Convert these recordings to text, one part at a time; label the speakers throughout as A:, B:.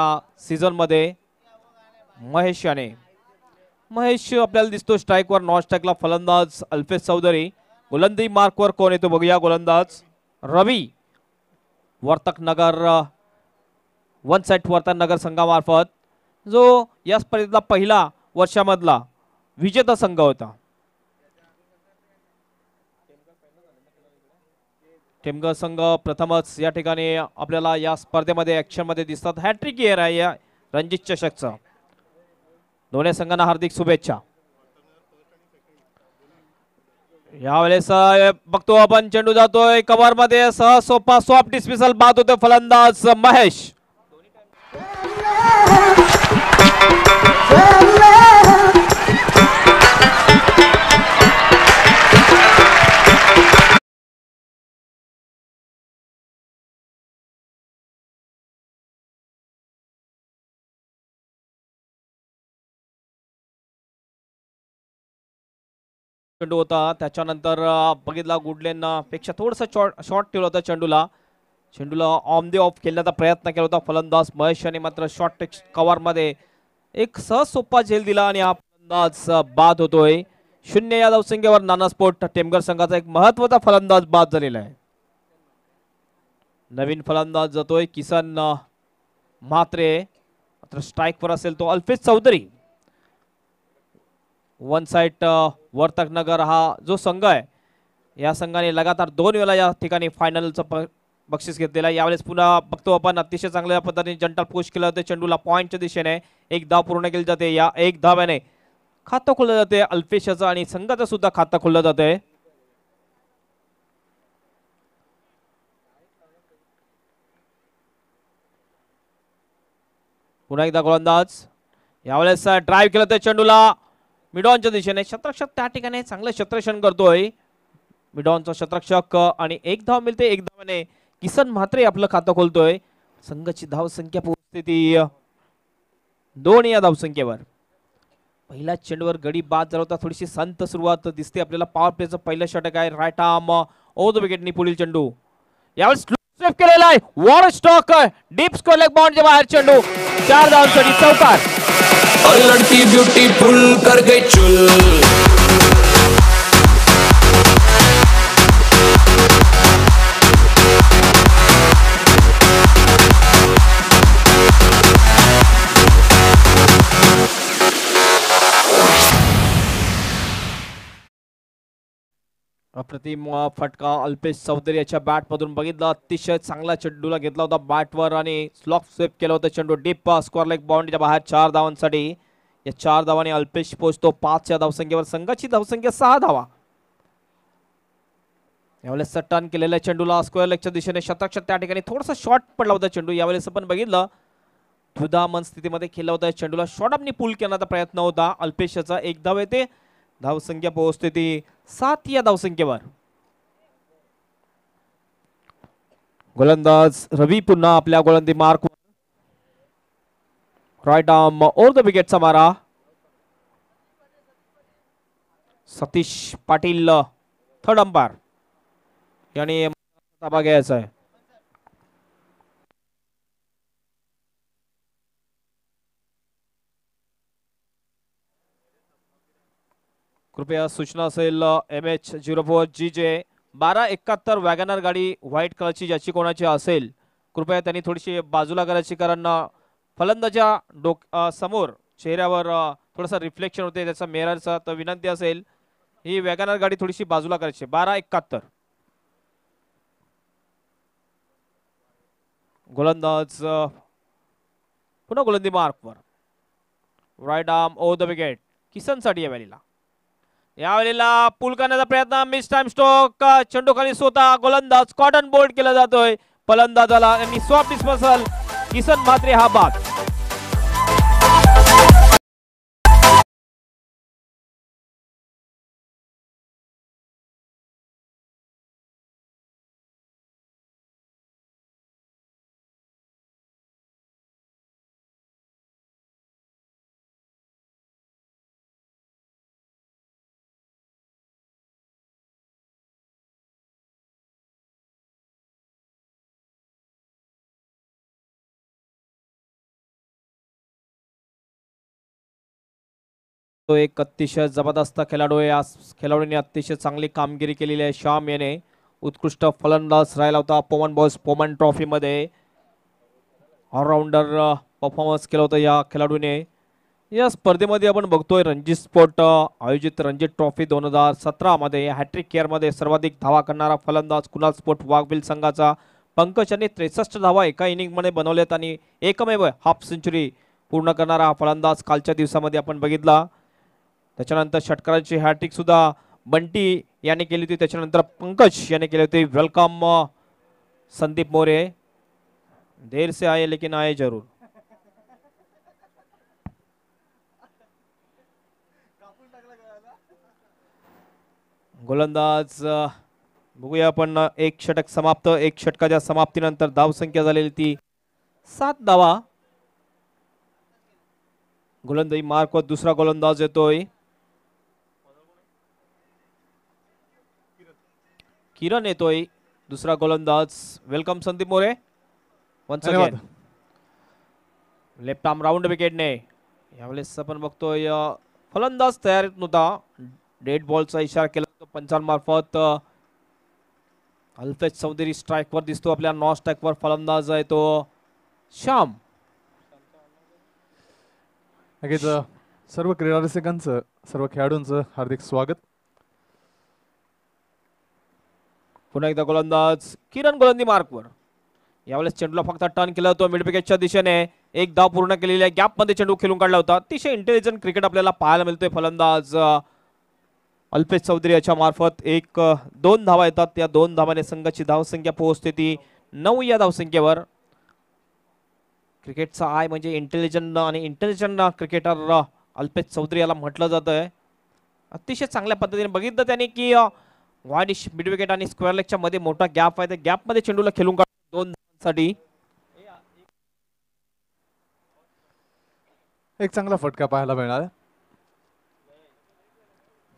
A: मध्ये महेश याने महेश आपल्याला दिसतो वर नॉन स्ट्राईकला फलंदाज अल्फेश चौधरी गोलंदी मार्कवर कोण येतो बघूया गोलंदाज रवी वर्तक नगर वन साइड वर्तक नगर संघामार्फत जो या स्पर्धेतला पहिला वर्षामधला विजेता संघ होता टेमगा संघ प्रथमच या ठिकाणी आपल्याला या स्पर्धेमध्ये मध्ये दिसतात हॅट्रिक एअर आहे या रणजित चषकचं दोन्ही संघांना हार्दिक शुभेच्छा यावेळेस बघतो आपण चेंडू जातोय कबर मध्ये सह सोपा सॉफ्ट डिस्मिसल बाद होतो फलंदाज महेश चेंडू होता त्याच्यानंतर बघितला गुडलेंना पेक्षा थोडंसं शॉर्ट शॉर्ट ठेवला होता चेंडूला चेंडूला ऑन दे ऑफ खेळण्याचा प्रयत्न केला होता फलंदाज महेश यांनी मात्र शॉर्ट मध्ये एक सहज सोपा झेल दिला आणि हा फलंदाज बाद होतोय शून्य या धावसंख्येवर नाना स्पोर्ट टेमगर संघाचा एक महत्वाचा फलंदाज बाद झालेला आहे नवीन फलंदाज जातोय किसन मात्रे मात्र वर असेल तो अल्फेज चौधरी वन साईट नगर हा जो संघ आहे या संघाने लगातार दोन वेळा या ठिकाणी फायनलचं प बक्षीस घेतलेलं आहे यावेळेस पुन्हा बघतो आपण अतिशय चांगल्या पद्धतीने जंटल पुश केलं होतं चेंडूला पॉईंटच्या दिशेने एक धाव पूर्ण केली जाते या एक धाव्याने खातं खोललं जाते अल्पेशाचं आणि संघाचं सुद्धा खातं खोललं जाते पुन्हा एकदा गोलंदाज यावेळेस ड्राईव्ह uh, केलं तर चेंडूला मिडॉनच्या दिशेने क्षेत्रक्षक त्या ठिकाणी चांगलं क्षेत्रक्षण करतोय मिडॉनचा क्षेत्रक्षक आणि एक धाव मिळते एक धावाने किसन म्हात्रे आपलं खातं खोलतोय संघाची धावसंख्या पोहोचते ती दोन या धावसंख्येवर पहिल्या चेंडूवर गडी बाद झाला होता थोडीशी संत सुरुवात दिसते आपल्याला पॉवर प्लेचं पहिलं षटक आहे राईट आर्म ओव्हर द विकेटनी पुढील चेंडू यावेळी केलेला आहे वॉर स्टॉक डीप स्कोर लेग बाउंडच्या बाहेर चेंडू चार धावांसाठी चौकार और लड़की ब्यूटीफुल कर गई चुल अप्रतिम फटका अल्पेश चौधरी याच्या बॅटमधून बघितलं अतिशय चांगला चेंडूला घेतला होता बॅटवर आणि स्लॉक स्वेप केला होता चेंडू डीप स्कॉरला एक बाउंड्रीच्या बाहेर चार धावांसाठी या चार धावाने अल्पेश पोहोचतो पाच या धावसंख्येवर संघाची धावसंख्या सहा धावा यावेळेस सट्टान केलेल्या चेंडूला स्क्वेअर लेगच्या दिशेने शतरक्षक त्या ठिकाणी थोडासा शॉर्ट पडला होता चेंडू यावेळेस आपण बघितलं धुधामन स्थितीमध्ये खेळला होता चेंडूला शॉर्ट अपनी पूल करण्याचा प्रयत्न होता अल्पेशचा एक धाव येते धावसंख्या पोहोचते ती सात या धावसंख्येवर गोलंदाज रवी पुन्हा आपल्या गोलंदी mark right arm over the विकेटचा मारा सतीश पाटील थर्ड अंपायर याने ताबा घ्यायचा आहे कृपया सूचना असेल M H zero four G J बारा एकाहत्तर वॅगनर गाडी व्हाईट कलरची ज्याची कोणाची असेल कृपया त्यांनी थोडीशी बाजूला करायची कारण फलंदाजा डोक समोर चेहऱ्यावर थोडासा रिफ्लेक्शन होते त्याचा मेराचा तर विनंती असेल ही वॅगनर गाडी थोडीशी बाजूला करायची बारा एकाहत्तर गोलंदाज पुन्हा गोलंदी मार्कवर right arm over the wicket किसनसाठी साठी या वॅलीला यावेळेला पूल करण्याचा प्रयत्न मिस टाइम स्टॉक चेंडू खाली स्वतः गोलंदाज कॉटन बोल्ड केला जातोय फलंदाजाला आणि स्वाप डिस्पर्सल किसन मात्रे हा बाग तो एक अतिशय जबरदस्त खेळाडू आहे या खेळाडूने अतिशय चांगली कामगिरी केलेली आहे श्याम याने उत्कृष्ट फलंदाज राहिला होता पोमन बॉस पोमन ट्रॉफीमध्ये ऑलराउंडर परफॉर्मन्स केला होता या खेळाडूने या स्पर्धेमध्ये आपण बघतोय रणजित स्पोर्ट आयोजित रणजित ट्रॉफी दोन हजार सतरामध्ये हॅट्रिक केअरमध्ये सर्वाधिक धावा करणारा फलंदाज कुणाल स्पोर्ट वाघबिल संघाचा पंकज यांनी त्रेसष्ट धावा एका मध्ये बनवल्यात आणि एकमेव हाफ सेंचुरी पूर्ण करणारा हा फलंदाज कालच्या दिवसामध्ये आपण बघितला त्याच्यानंतर षटकाराची हॅटिक सुद्धा बंटी याने केली होती त्याच्यानंतर पंकज याने केली होती वेलकम संदीप मोरे देर से आए लेकिन आहे जरूर गोलंदाज बघूया आपण एक षटक समाप्त एक षटकाच्या समाप्तीनंतर संख्या झालेली ती सात धावा गोलंदाजी मार्क दुसरा गोलंदाज येतोय किरण येतोय दुसरा गोलंदाज welcome Sandeep More left arm round विकेटने यावेळेस आपण बघतोय फलंदाज तयार नव्हता डेड बॉलचा इशारा केला तो पंचांमार्फत अल्फेज चौधरी वर दिसतो आपल्या नॉन वर फलंदाज आहे तो श्याम
B: सर्व क्रीडा रसिकांचं सर्व खेळाडूंचं
A: हार्दिक स्वागत पुन्हा एकदा गोलंदाज किरण गोलंदी मार्कवर यावेळेस चेंडूला फक्त टर्न केला होतो मिडपिकेटच्या दिशेने एक धाव पूर्ण केलेल्या गॅपमध्ये चेंडू खेळून काढला होता अतिशय इंटेलिजंट क्रिकेट आपल्याला पाहायला मिळतोय फलंदाज अल्पेश चौधरी याच्या मार्फत एक दोन धावा येतात त्या दोन धावाने संघाची धावसंख्या पोहोचते ती नऊ या धावसंख्येवर क्रिकेटचा आय म्हणजे इंटेलिजंट आणि इंटेलिजंट क्रिकेटर अल्पेश चौधरी याला म्हटलं जातंय अतिशय चांगल्या पद्धतीने बघितलं त्याने की मिड विकेट आणि स्क्वेअर लेगच्या मध्ये मोठा गॅप आहे त्या मध्ये चेंडूला खेळून काढतो दोन साठी एक चांगला फटका पाहायला मिळणार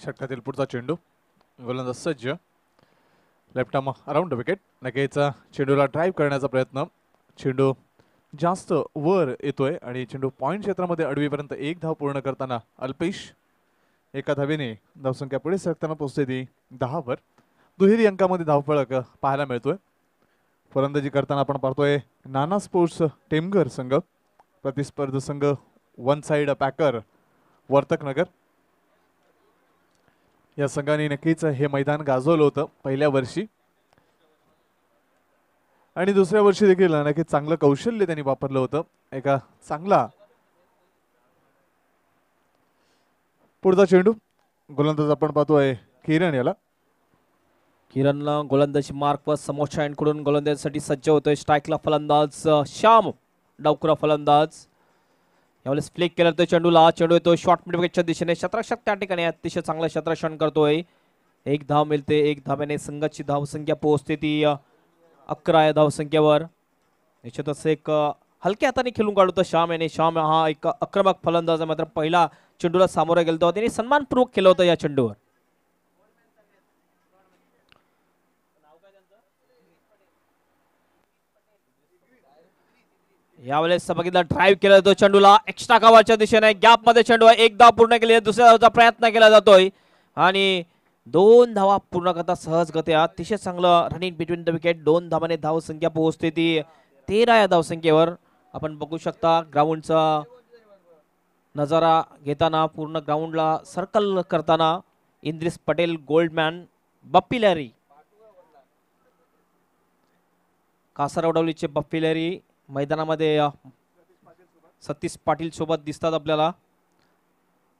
B: षटकातील पुढचा चेंडू गोलंदाज सज्ज लेफ्ट आर्म अराउंड विकेट नकेचा चेंडूला ड्राईव्ह करण्याचा प्रयत्न चेंडू जास्त वर येतोय आणि चेंडू पॉईंट क्षेत्रामध्ये अडवीपर्यंत एक धाव पूर्ण करताना अल्पेश एका धावीने धावसंख्या पुढे सरकताना पोहोचते ती दहावर दुहेरी अंकामध्ये धावफळक पाहायला मिळतोय फलंदाजी करताना आपण पाहतोय नाना स्पोर्ट्स टेमघर संघ प्रतिस्पर्ध संघ वन साइड पॅकर वर्तकनगर या संघाने नक्कीच हे मैदान गाजवलं होतं पहिल्या वर्षी आणि दुसऱ्या वर्षी देखील नक्कीच चांगलं कौशल्य त्यांनी वापरलं होतं एका चांगला पुढचा चेंडू
A: गोलंदाज आपण पाहतोय किरण याला किरणला गोलंदाजी मार्क व समोरच्या हँडकडून गोलंदाजीसाठी सज्ज होतोय स्ट्राईकला फलंदाज श्याम डावकुरा फलंदाज यावेळेस फ्लिक केलं तर चेंडूला चेंडू येतो शॉर्ट मिडविकेटच्या दिशेने क्षेत्रक्षक त्या ठिकाणी अतिशय चांगला क्षेत्रक्षण करतोय एक धाव मिळते एक धाव्याने संघाची धावसंख्या पोहोचते ती अकरा या धावसंख्येवर निश्चितच एक हलक्या हाताने खेळून काढतो श्याम याने श्याम हा एक आक्रमक फलंदाज मात्र पहिला चेंडूला सामोरे गेलो होता त्याने सन्मानपूर्वक केलं होतं या चेंडूवर यावेळेस बघितलं ड्राईव्ह केला जातो चेंडूला एक्स्ट्रा कव्हरच्या दिशेने गॅप मध्ये चेंडू धाव पूर्ण केले दुसऱ्या धावचा प्रयत्न केला जातोय आणि दोन धावा पूर्ण करता सहज गते अतिशय चांगलं रनिंग बिटवीन द विकेट दोन धावाने धाव संख्या पोहोचते ती तेरा या धावसंख्येवर आपण बघू शकता ग्राउंडचा नजारा घेताना पूर्ण ग्राउंडला सर्कल करताना इंद्रिस पटेल गोल्डमॅन बप्पी लॅरी कासारवडवलीचे बप्पी लॅरी मैदानामध्ये सतीश पाटील सोबत दिसतात आपल्याला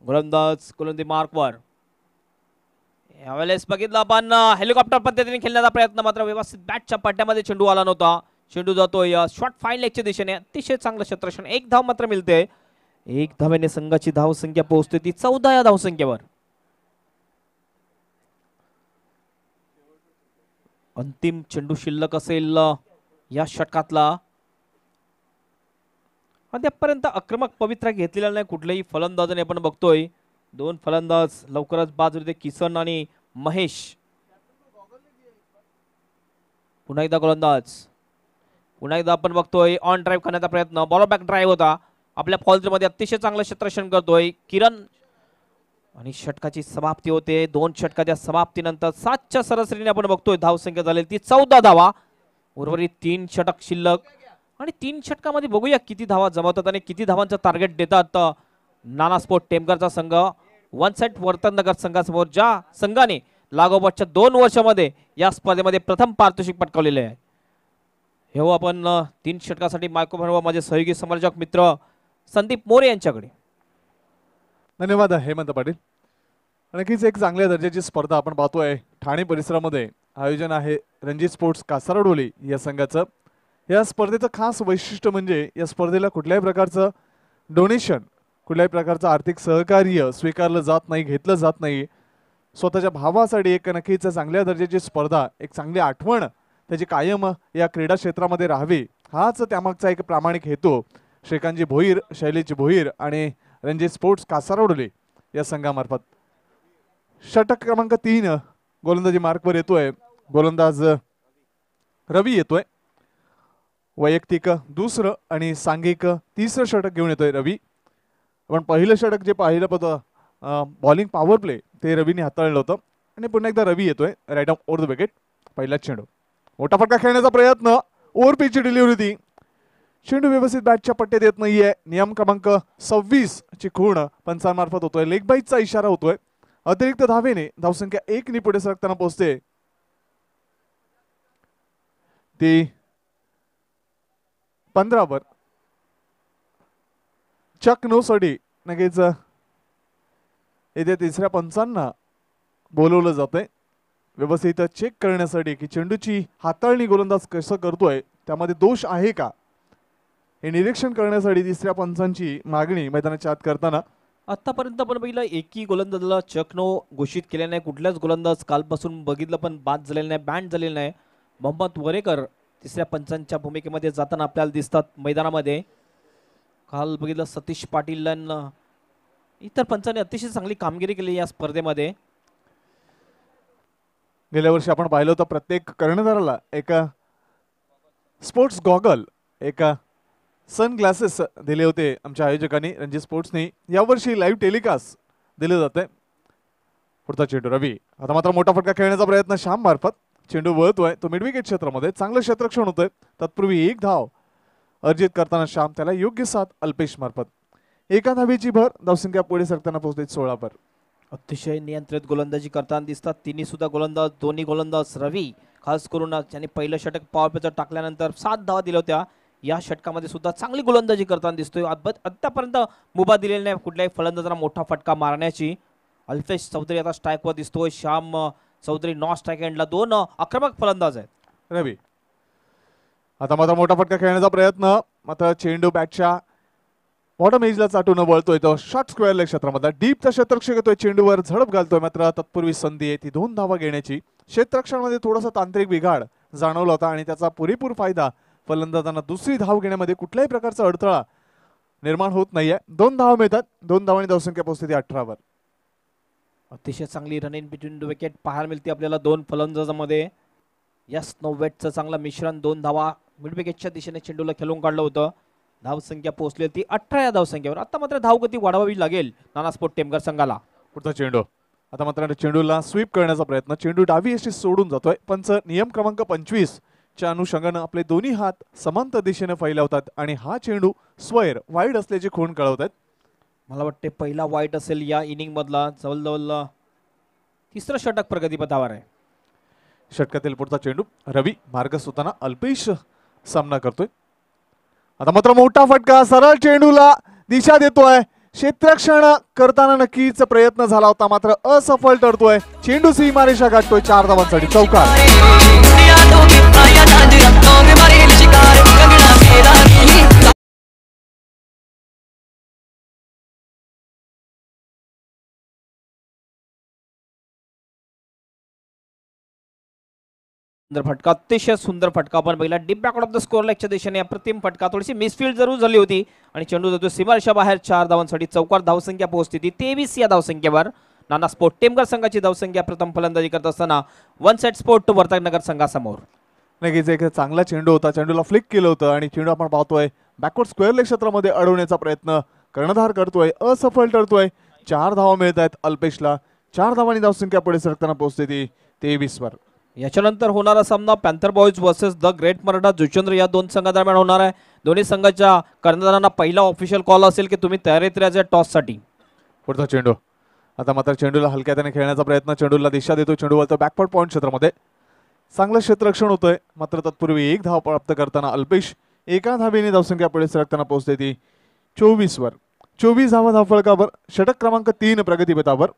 A: गोलंदाज गोलंदी मार्कवर यावेळेस बघितलं आपण हेलिकॉप्टर पद्धतीने खेळण्याचा प्रयत्न मात्र व्यवस्थित बॅटच्या पट्ट्यामध्ये चेंडू आला नव्हता चेंडू जातो या शॉर्ट फाईन लेगच्या दिशेने अतिशय चांगलं क्षेत्रक्षण एक धाव मात्र मिळते एक धावेने संघाची धावसंख्या पोहोचते ती चौदा या धावसंख्येवर अंतिम चेंडू शिल्लक असेल या षटकातला त्यापर्यंत आक्रमक पवित्रा घेतलेला नाही कुठल्याही फलंदाजाने आपण बघतोय दोन फलंदाज लवकरच बाजू किसन आणि महेश पुन्हा एकदा गोलंदाज पुन्हा एकदा आपण बघतोय ऑन ड्राईव्ह करण्याचा प्रयत्न बॅक ड्राईव्ह होता आपल्या फॉल्समध्ये अतिशय चांगलं क्षेत्रक्षण करतोय किरण आणि षटकाची समाप्ती होते दोन षटकाच्या समाप्तीनंतर सातच्या सरासरीने आपण बघतोय धावसंख्या झालेली ती चौदा धावा उर्वरित तीन षटक शिल्लक आणि तीन षटकामध्ये बघूया किती धावा जमवतात आणि किती धावांचं टार्गेट देतात नाना स्पोर्ट टेमकरचा संघ वन साईड वर्तननगर संघासमोर ज्या संघाने लागोपाठच्या दोन वर्षामध्ये या स्पर्धेमध्ये प्रथम पारितोषिक पटकावलेले आहे हे हो आपण तीन षटकासाठी मायकोफोन व माझे सहयोगी समर्जक मित्र संदीप मोरे यांच्याकडे धन्यवाद हेमंत पाटील नक्कीच
B: एक चांगल्या दर्जाची स्पर्धा आपण पाहतोय ठाणे परिसरामध्ये आयोजन आहे रणजित स्पोर्ट्स कासारडोली या संघाचं या स्पर्धेचं खास वैशिष्ट्य म्हणजे या स्पर्धेला कुठल्याही प्रकारचं डोनेशन कुठल्याही प्रकारचं आर्थिक सहकार्य स्वीकारलं जात नाही घेतलं जात नाही स्वतःच्या भावासाठी एक नक्कीच चांगल्या दर्जाची स्पर्धा एक चांगली आठवण त्याची कायम या क्रीडा क्षेत्रामध्ये राहावी हाच त्यामागचा एक प्रामाणिक हेतू श्रीकांतजी भोईर शैलेश भोईर आणि रणजी स्पोर्ट्स कासारोडले या संघामार्फत षटक क्रमांक तीन गोलंदाजी मार्कवर येतोय गोलंदाज रवी येतोय वैयक्तिक दुसरं आणि सांघिक तिसरं षटक घेऊन येतोय रवी पण पहिलं षटक जे पाहिलं होतं बॉलिंग पॉवर प्ले ते रवीने हाताळलं होतं आणि पुन्हा एकदा रवी येतोय right off over the wicket पहिला चेंडू मोठा फटका खेळण्याचा प्रयत्न पिचची डिलिव्हरी ती चेंडू व्यवस्थित बॅटच्या पट्ट्यात येत नाहीये नियम क्रमांक सव्वीस ची खूण पंचांमार्फत होतोय लेगबाईजचा इशारा होतोय अतिरिक्त धावेने धावसंख्या एक नि पुढे सरकताना पोहोचते ती पंधरावर चक सडी लगेच येत्या तिसऱ्या पंचांना बोलवलं जातंय व्यवस्थित चेक करण्यासाठी की चेंडूची हाताळणी गोलंदाज कसं करतोय त्यामध्ये दोष आहे का हे निरीक्षण करण्यासाठी तिसऱ्या पंचांची मागणी मैदानाच्या आत करताना
A: आतापर्यंत आपण बघितलं एकी गोलंदाजाला चकनो घोषित केले नाही कुठल्याच गोलंदाज कालपासून बघितलं पण बाद झालेला नाही बँड झालेलं नाही मोहम्मद वरेकर तिसऱ्या पंचांच्या भूमिकेमध्ये जाताना आपल्याला दिसतात मैदानामध्ये काल बघितलं सतीश पाटील इतर पंचांनी अतिशय चांगली कामगिरी केली या स्पर्धेमध्ये
B: गेल्या वर्षी आपण पाहिलं होतं प्रत्येक कर्णधाराला एका स्पोर्ट्स गॉगल एका सनग्लासेस दिले होते आमच्या आयोजकांनी रणजित स्पोर्ट्सनी यावर्षी लाईव्ह टेलिकास्ट दिले जाते पुढचा चेंडू रवी आता मात्र मोठा फटका खेळण्याचा प्रयत्न श्याम मार्फत चेंडू वळतोय तो मिडविकेट क्षेत्रामध्ये चांगलं क्षेत्रक्षण होतंय तत्पूर्वी एक धाव अर्जित करताना श्याम त्याला योग्य साथ अल्पेश मार्फत एका धावीची भर धावसंख्या पुढे सरताना पोहोचते सोळावर अतिशय
A: नियंत्रित गोलंदाजी करताना दिसतात तिन्ही सुद्धा गोलंदाज दोन्ही गोलंदाज रवी खास करून त्यांनी पहिलं षटक पावर टाकल्यानंतर सात धावा दिल्या होत्या या षटकामध्ये सुद्धा चांगली गोलंदाजी करताना दिसतोय आतापर्यंत मुभा दिलेली नाही कुठल्याही फलंदाजाला मोठा फटका मारण्याची अल्फेश चौधरी आता स्ट्राईकवर दिसतोय श्याम चौधरी नॉ स्ट्राईक एंडला दोन आक्रमक फलंदाज आहेत रवी
B: आता मात्र मोठा फटका खेळण्याचा प्रयत्न मात्र चेंडू बॅटच्या बॉटम एजला चाटून वळतोय तो शॉर्ट स्क्वेअर लेग क्षेत्रामध्ये डीपचा क्षेत्रक्षक येतोय चेंडूवर झडप घालतोय मात्र तत्पूर्वी संधी आहे ती दोन धावा घेण्याची क्षेत्रक्षणामध्ये थोडासा तांत्रिक बिघाड जाणवला होता आणि त्याचा पुरेपूर फायदा फलंदाजांना दुसरी धाव घेण्यामध्ये कुठल्याही प्रकारचा अडथळा निर्माण होत नाहीये दोन धावा मिळतात दोन
A: धावांनी धावसंख्या पोहोचते अठरावर अतिशय चांगली रन इन बिटवीन विकेट पाहायला मिळते आपल्याला दोन फलंदाजामध्ये या स्नोवेटचं चांगलं मिश्रण दोन धावा मिड विकेटच्या दिशेने चेंडूला खेळून काढलं होतं धावसंख्या पोहोचली होती अठरा या धावसंख्येवर आता मात्र धावगती वाढवावी लागेल नाना स्पोर्ट टेमकर संघाला पुढचा चेंडू आता
B: मात्र चेंडूला स्वीप करण्याचा प्रयत्न चेंडू डावी अशी सोडून जातोय पंच नियम क्रमांक पंचवीस च्या अनुषंगानं आपले दोन्ही हात समांतर दिशेने फैलावतात आणि हा चेंडू स्वैर वाईट असल्याची
A: खूण कळवतात मला वाटते पहिला वाईट असेल या इनिंग मधला जवळजवळ तिसरं षटक प्रगतीपथावर आहे
B: षटकातील पुढचा चेंडू रवी मार्ग होताना अल्पेश सामना करतोय आता मात्र मोठा फटका सरळ चेंडूला दिशा देतोय क्षेत्रक्षण करताना नक्कीच प्रयत्न झाला होता मात्र असफल ठरतोय चेंडू सीमारेषा गाठतोय चार धावांसाठी चौकार
A: सुंदर फटका अतिशय सुंदर फटका पण बघितला deep backward of the square दिशेने अप्रतिम फटका थोडीशी मिसफील्ड जरूर झाली होती आणि चेंडू जातो सीमारेषा बाहेर चार धावांसाठी चौकार धावसंख्या पोहोचती ती तेवीस या धावसंख्येवर नाना स्पोर्ट टेमकर संघाची धावसंख्या प्रथम फलंदाजी करत असताना वन साइड स्पोर्ट नगर संघासमोर नक्कीच
B: एक चांगला चेंडू होता चेंडूला फ्लिक केलं होतं आणि चेंडू आपण पाहतोय बॅकवर्ड स्क्वेअर लेग क्षेत्रामध्ये अडवण्याचा प्रयत्न कर्णधार करतोय असफल ठरतोय चार धावा मिळत आहेत अल्पेशला चार धावांनी
A: धावसंख्या पुढे सरकताना पोहोचते ती तेवीसवर याच्यानंतर होणारा सामना panther boys versus the great Maratha Juchandra या दोन संघादरम्यान होणार आहे दोन्ही संघाच्या कर्णधारांना पहिला ऑफिशियल कॉल असेल की तुम्ही तयारीत राहायचं टॉससाठी
B: पुढचा चेंडू आता मात्र चेंडूला हलक्या त्याने खेळण्याचा प्रयत्न चेंडूला दिशा देतो चेंडू वरतो बॅकवर्ड पॉईंट क्षेत्रामध्ये चांगलं क्षेत्ररक्षण होतंय मात्र तत्पूर्वी एक धाव प्राप्त करताना अल्पेश एका धावीने धावसंख्या पुढे सरकताना पोहोचते ती चोवीसवर चोवीस धावा धावफळकावर षटक क्रमांक तीन प्रगतीपथावर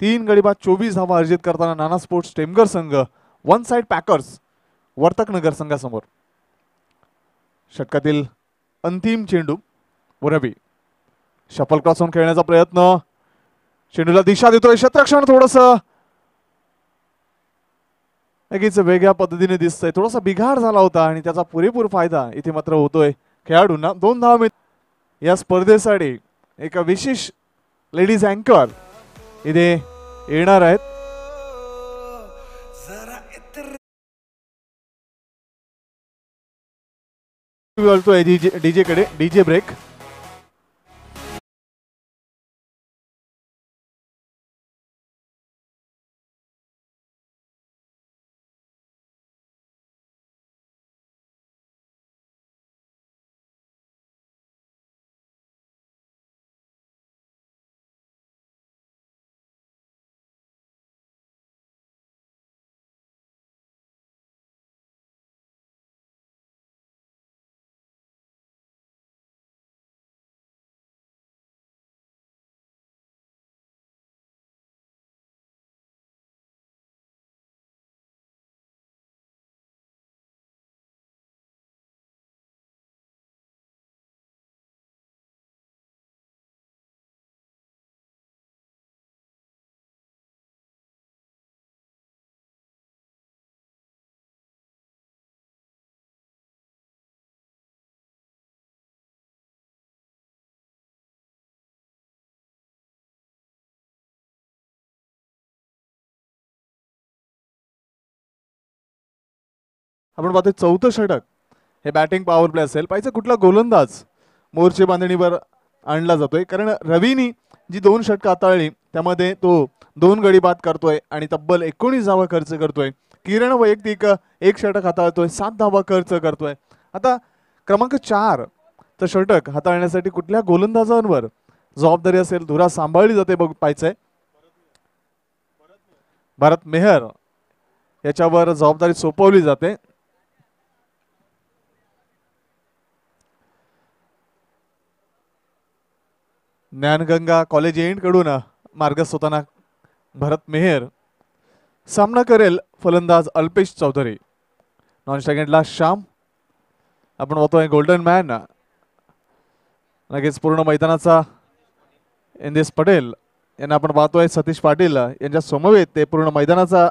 B: तीन गडी चोवीस धावा अर्जित करताना नाना स्पोर्ट्स टेमगर संघ one side packers Vartak Nagar संघासमोर षटकातील अंतिम चेंडू वरवी शपल क्रॉस खेळण्याचा प्रयत्न चेंडूला दिशा देतोय क्षेत्रक्षण थोडस नक्कीच वेगळ्या पद्धतीने दिसतंय थोडासा बिघाड झाला होता आणि त्याचा पुरेपूर फायदा इथे मात्र होतोय खेळाडूंना दोन धावा मिळत या स्पर्धेसाठी एका विशेष लेडीज अँकर इथे येणार आहेत
A: बोलतोय डीजे डीजेकडे डीजे ब्रेक आपण
B: पाहतोय चौथं षटक हे बॅटिंग पॉवर प्ले असेल पाहिजे कुठला गोलंदाज मोर्चे बांधणीवर आणला जातोय कारण रवीनी जी दोन षटकं हाताळली त्यामध्ये तो दोन गडी बाद करतोय आणि तब्बल एकोणीस धावा खर्च करतोय किरण वैयक्तिक एक षटक हाताळतोय सात धावा खर्च करतोय आता क्रमांक चार तर षटक हाताळण्यासाठी कुठल्या गोलंदाजांवर जबाबदारी असेल धुरा सांभाळली जाते बघ पाहिजे भारत मेहर याच्यावर जबाबदारी सोपवली जाते ज्ञानगंगा कॉलेज कडून मार्ग होताना भरत मेहर सामना करेल फलंदाज अल्पेश चौधरी नॉन सेकंडला श्याम आपण वाहतोय गोल्डन मॅन लगेच पूर्ण मैदानाचा इंदेश पटेल यांना आपण पाहतोय सतीश पाटील यांच्या समवेत ते पूर्ण मैदानाचा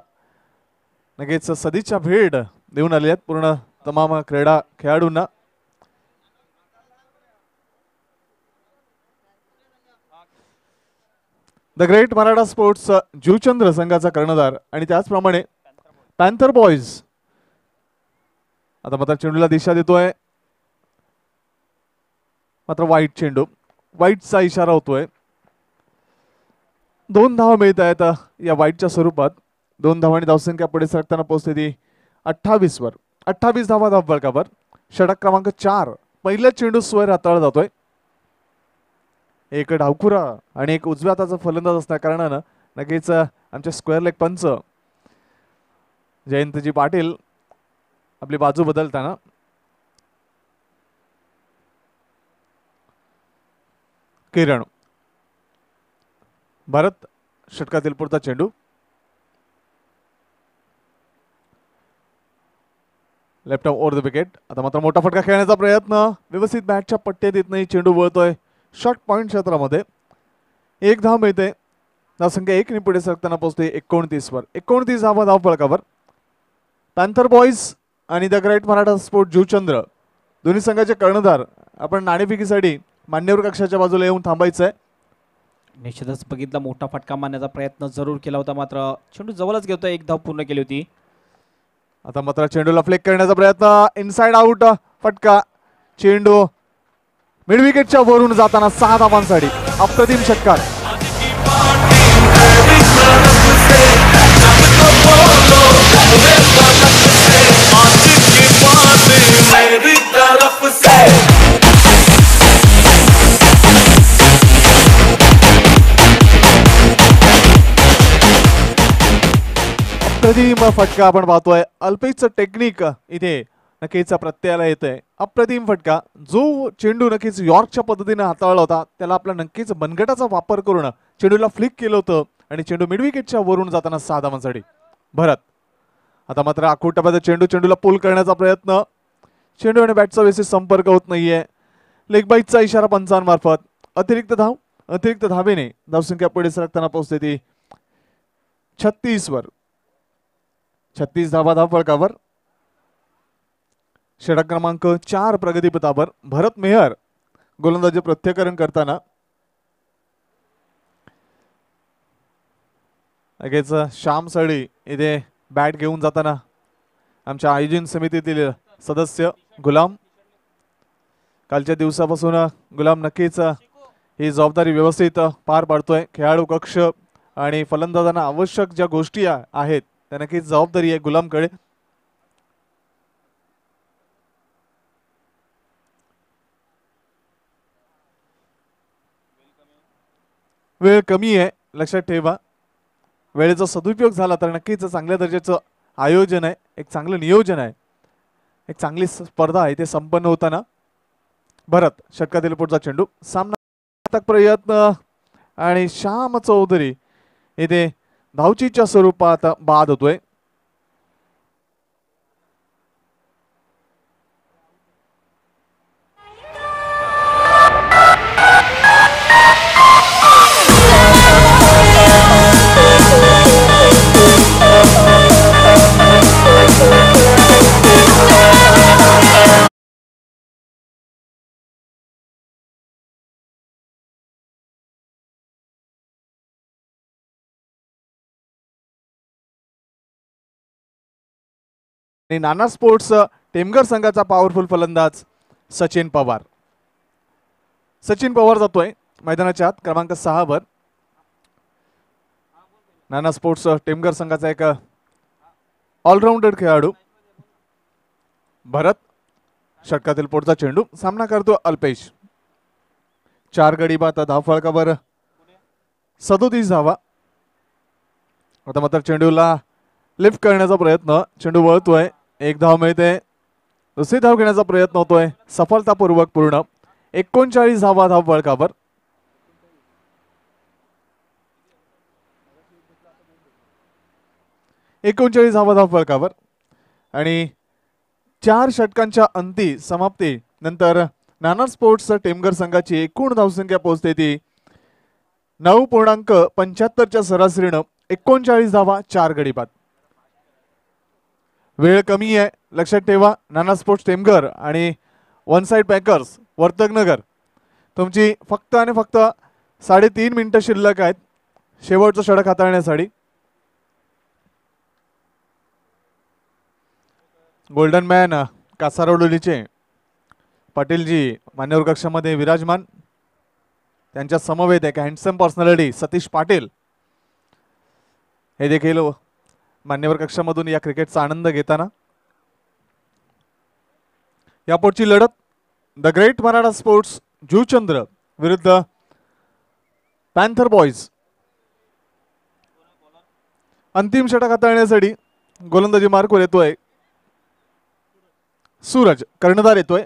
B: लगेच सदिच्छा भेट देऊन आले आहेत पूर्ण तमाम क्रीडा खेळाडूंना the great Maratha sports Jivchandra संघाचा कर्णधार आणि त्याचप्रमाणे पॅन्थर बॉयज आता मात्र चेंडूला दिशा देतोय मात्र वाईट चेंडू वाईटचा इशारा होतोय दोन धाव मिळत आहेत uh, या वाईटच्या स्वरूपात दोन धावांनी धावसंख्या पुढे सरकताना पोहोचते ती अठ्ठावीसवर अठ्ठावीस धावा धाव षटक क्रमांक चार पहिला चेंडू स्वयं हाताळला जातोय एक डावखुरा आणि एक उजव्या हाताचा फलंदाज असल्या कारणानं नक्कीच आमचे स्क्वेअर लेग पंच जयंतजी पाटील आपली बाजू बदलताना किरण भारत षटकातील पुढचा चेंडू लेफ्ट ओवर द विकेट आता मात्र मोठा फटका खेळण्याचा प्रयत्न व्यवस्थित बॅटच्या पट्ट्यात येत नाही चेंडू वळतोय शॉर्ट पॉईंट क्षेत्रामध्ये एक धाव मिळते धावसंख्या एकने पुढे सरकताना पोहोचते एकोणतीसवर एकोणतीस धावा धाव फळकावर पॅन्थर बॉईज आणि the great Maratha sport Jivchandra दोन्ही संघाचे कर्णधार आपण नाणेफिकीसाठी मान्यवर
A: कक्षाच्या बाजूला येऊन थांबायचं आहे निश्चितच बघितला मोठा फटका मारण्याचा प्रयत्न जरूर केला होता मात्र चेंडू जवळच घेतो एक धाव पूर्ण केली होती आता मात्र चेंडूला फ्लेक करण्याचा
B: प्रयत्न इनसाइड आउट फटका चेंडू मिडविकेटच्या वरून जाताना सहा धावांसाठी अप्रतिम षटकार अप्रतिम फटका आपण पाहतोय अल्पेचं टेक्निक इथे नक्कीचा प्रत्ययाला येत अप्रतिम फटका जो चेंडू नक्कीच यॉर्कच्या पद्धतीने हाताळला होता त्याला आपला नक्कीच बनगटाचा वापर करून चेंडूला फ्लिक केलं होतं आणि चेंडू मिडविकेटच्या वरून जाताना सहा धावांसाठी भरत आता मात्र आखूड चेंडू चेंडूला पुल करण्याचा प्रयत्न चेंडू आणि बॅटचा व्यवस्थित संपर्क होत नाहीये लेगबाईटचा इशारा पंचांमार्फत अतिरिक्त धाव अतिरिक्त धावेने धावसंख्या पुढे सरकताना पोहोचते ती छत्तीसवर छत्तीस धावा धाव फळकावर षटक क्रमांक चार प्रगतीपथावर भरत मेहर गोलंदाजी प्रत्यकरण करताना लगेच श्याम सळी इथे बॅट घेऊन जाताना आमच्या आयोजन समितीतील सदस्य गुलाम कालच्या दिवसापासून गुलाम नक्कीच ही जबाबदारी व्यवस्थित पार पाडतोय खेळाडू कक्ष आणि फलंदाजांना आवश्यक ज्या गोष्टी आहेत त्या नक्कीच जबाबदारी आहे गुलामकडे वेळ कमी आहे लक्षात ठेवा वेळेचा सदुपयोग झाला तर नक्कीच चांगल्या दर्जाचं आयोजन आहे एक चांगलं नियोजन आहे एक चांगली स्पर्धा आहे ते संपन्न होताना भरत षटकातील पुढचा चेंडू सामना प्रयत्न आणि श्याम चौधरी येथे धावचीच्या स्वरूपात बाद होतोय
A: आणि नाना स्पोर्ट्स
B: टेमघर संघाचा पॉवरफुल फलंदाज सचिन पवार सचिन पवार जातोय मैदानाच्या आत क्रमांक वर नाना स्पोर्ट्स टेमघर संघाचा एक ऑलराऊंडर खेळाडू भरत षटकातील पोटचा चेंडू सामना करतो अल्पेश चार गडी बात धाव फळकावर सदोतीस धावा आता मात्र चेंडूला लिफ्ट करण्याचा प्रयत्न चेंडू वळतोय एक धाव मिळते दुसरी धाव घेण्याचा प्रयत्न होतोय सफलतापूर्वक पूर्ण एकोणचाळीस धावा धाव बळकावर एकोणचाळीस धावा धाव फळकावर आणि चार षटकांच्या अंती समाप्ती नंतर नाना स्पोर्ट्स टेमगर संघाची एकूण धावसंख्या पोहोचते ती नऊ पूर्णांक पंच्याहत्तरच्या सरासरीनं एकोणचाळीस धावा चार गडी वेळ कमी आहे लक्षात ठेवा नाना स्पोर्ट्स टेमघर आणि वन साईड पॅकर्स वर्तकनगर तुमची फक्त आणि फक्त साडेतीन मिनटं शिल्लक आहेत शेवटचं षडक हाताळण्यासाठी गोल्डन मॅन कासारवडोलीचे पाटीलजी मान्यवर कक्षामध्ये विराजमान त्यांच्या समवेत एक हँडसम पर्सनॅलिटी सतीश पाटील हे देखील मान्यवर कक्षामधून या क्रिकेटचा आनंद घेताना यापुढची लढत the great Maratha sports Juchandra विरुद्ध पॅन्थर बॉईज अंतिम षटक हाताळण्यासाठी गोलंदाजी मार्कवर येतोय सूरज कर्णधार येतोय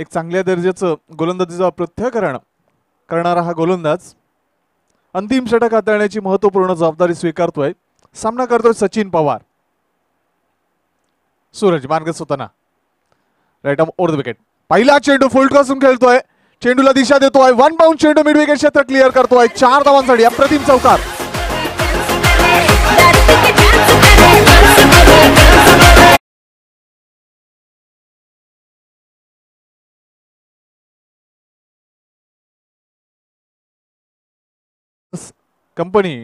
B: एक चांगल्या दर्जाचं गोलंदाजीचं प्रत्यकरण करणारा हा गोलंदाज अंतिम षटक हाताळण्याची महत्वपूर्ण जबाबदारी स्वीकारतोय सामना करतोय सचिन पवार सूरज मार्गस होताना राईट ओर विकेट पहिला चेंडू फुल कसून खेळतोय चेंडूला दिशा देतोय वन बाउंड चेंडू मिड विकेट क्षेत्र क्लिअर करतोय चार धावांसाठी अप्रतिम चौकार कंपनी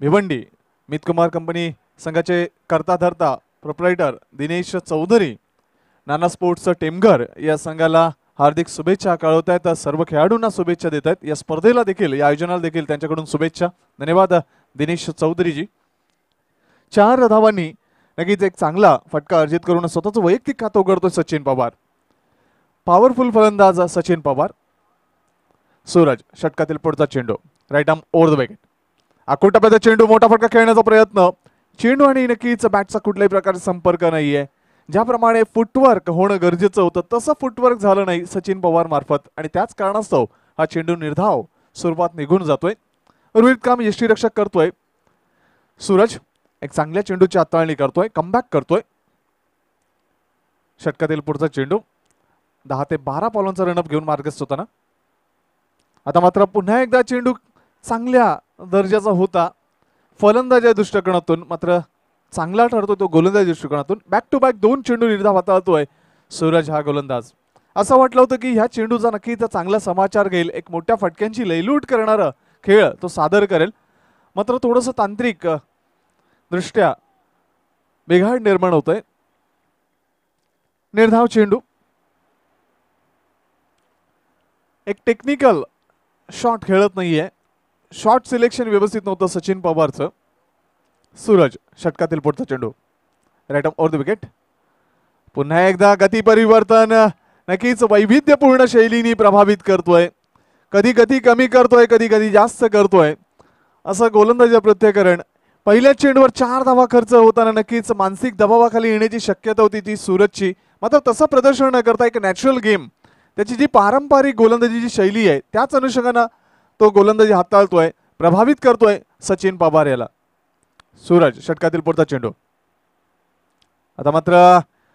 B: भिवंडी मितकुमार कंपनी संघाचे करता धरता प्रोपरायटर दिनेश चौधरी नाना स्पोर्ट्सचं टेमघर या संघाला हार्दिक शुभेच्छा कळवत आहेत सर्व खेळाडूंना शुभेच्छा देत आहेत या स्पर्धेला देखील या आयोजनाला देखील त्यांच्याकडून शुभेच्छा धन्यवाद दिनेश चौधरीजी चार धावांनी नक्कीच एक चांगला फटका अर्जित करून स्वतःच वैयक्तिक खातं उघडतोय सचिन पवार पॉवरफुल फलंदाज सचिन पवार सूरज षटकातील पुढचा चेंडू राईट आम ओवर द विकेट आखूड चेंडू मोठा फटका खेळण्याचा प्रयत्न चेंडू आणि नक्कीच बॅटचा कुठल्याही प्रकारे संपर्क नाहीये ज्याप्रमाणे फुटवर्क होणं गरजेचं होतं तसं फुटवर्क झालं नाही सचिन पवार मार्फत आणि त्याच कारणास्तव हा चेंडू निर्धाव स्वरूपात निघून जातोय रोहित काम यष्टीरक्षक करतोय सूरज एक चांगल्या चेंडूची हाताळणी करतोय कमबॅक करतोय षटकातील पुढचा चेंडू दहा ते बारा पावलांचा रनअप घेऊन मार्गस्थ होताना आता मात्र पुन्हा एकदा चेंडू चांगल्या दर्जाचा होता फलंदाजा दृष्टिकोनातून मात्र चांगला ठरतो तो गोलंदाज दृष्टिकोनातून बॅक टू बॅक दोन चेंडू निर्धाव हाताळतोय सूरज हा गोलंदाज असं वाटलं होतं की ह्या चेंडूचा नक्कीच चांगला समाचार घेईल एक मोठ्या फटक्यांची लयलूट करणारा खेळ तो सादर करेल मात्र थोडंसं तांत्रिक दृष्ट्या बिघाड निर्माण होतोय निर्धाव चेंडू एक टेक्निकल शॉट खेळत नाहीये शॉर्ट सिलेक्शन व्यवस्थित नव्हतं सचिन पवारचं सूरज षटकातील पुढचा चेंडू right off over the wicket पुन्हा एकदा गती परिवर्तन नक्कीच वैविध्यपूर्ण शैलीनी प्रभावित करतोय कधी गती कमी करतोय कधी कधी जास्त करतोय असं गोलंदाजी प्रत्यकरण पहिल्याच चेंडूवर चार धावा खर्च होताना नक्कीच मानसिक दबावाखाली येण्याची शक्यता होती ती सूरजची मात्र तसं प्रदर्शन न करता एक नॅचरल गेम त्याची जी पारंपरिक गोलंदाजीची शैली आहे त्याच अनुषंगानं तो गोलंदाजी हाताळतोय प्रभावित करतोय सचिन पवार याला सूरज षटकातील पुढचा चेंडू आता मात्र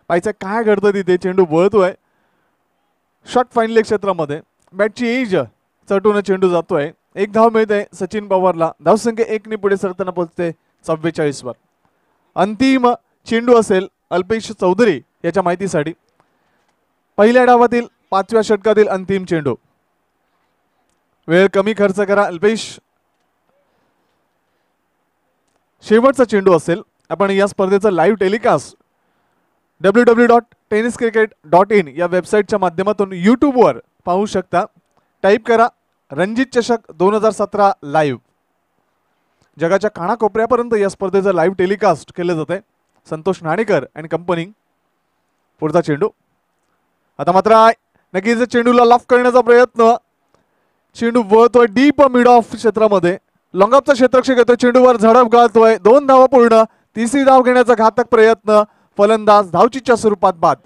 B: पाहिजे काय घडतं तिथे चेंडू बळतोय शॉर्ट फायनल क्षेत्रामध्ये बॅटची एज चटून चेंडू जातोय एक धाव मिळते सचिन पवारला धावसंख्या एकने पुढे सरताना पोहोचते सव्वेचाळीस वर अंतिम चेंडू असेल अल्पेश चौधरी याच्या माहितीसाठी पहिल्या डावातील पाचव्या षटकातील अंतिम चेंडू वेळ कमी खर्च करा अल्पेश शेवटचा चेंडू असेल आपण या स्पर्धेचं live telecast W W dot tennis cricket dot in या वेबसाईटच्या माध्यमातून यूट्यूबवर पाहू शकता टाईप करा रणजित चषक दोन हजार सतरा लाईव्ह जगाच्या कानाकोपऱ्यापर्यंत या स्पर्धेचं लाईव्ह टेलिकास्ट केलं जाते संतोष नाणेकर अँड कंपनी पुढचा चेंडू आता मात्र नक्कीच चेंडूला लाफ करण्याचा प्रयत्न चेंडू वळतोय डीप मिड ऑफ क्षेत्रामध्ये लॉंगअपचा क्षेत्रक्ष घेतोय चेंडूवर झडप घालतोय दोन धावा पूर्ण तिसरी धाव घेण्याचा घातक प्रयत्न फलंदाज धावचीच्या स्वरूपात बाद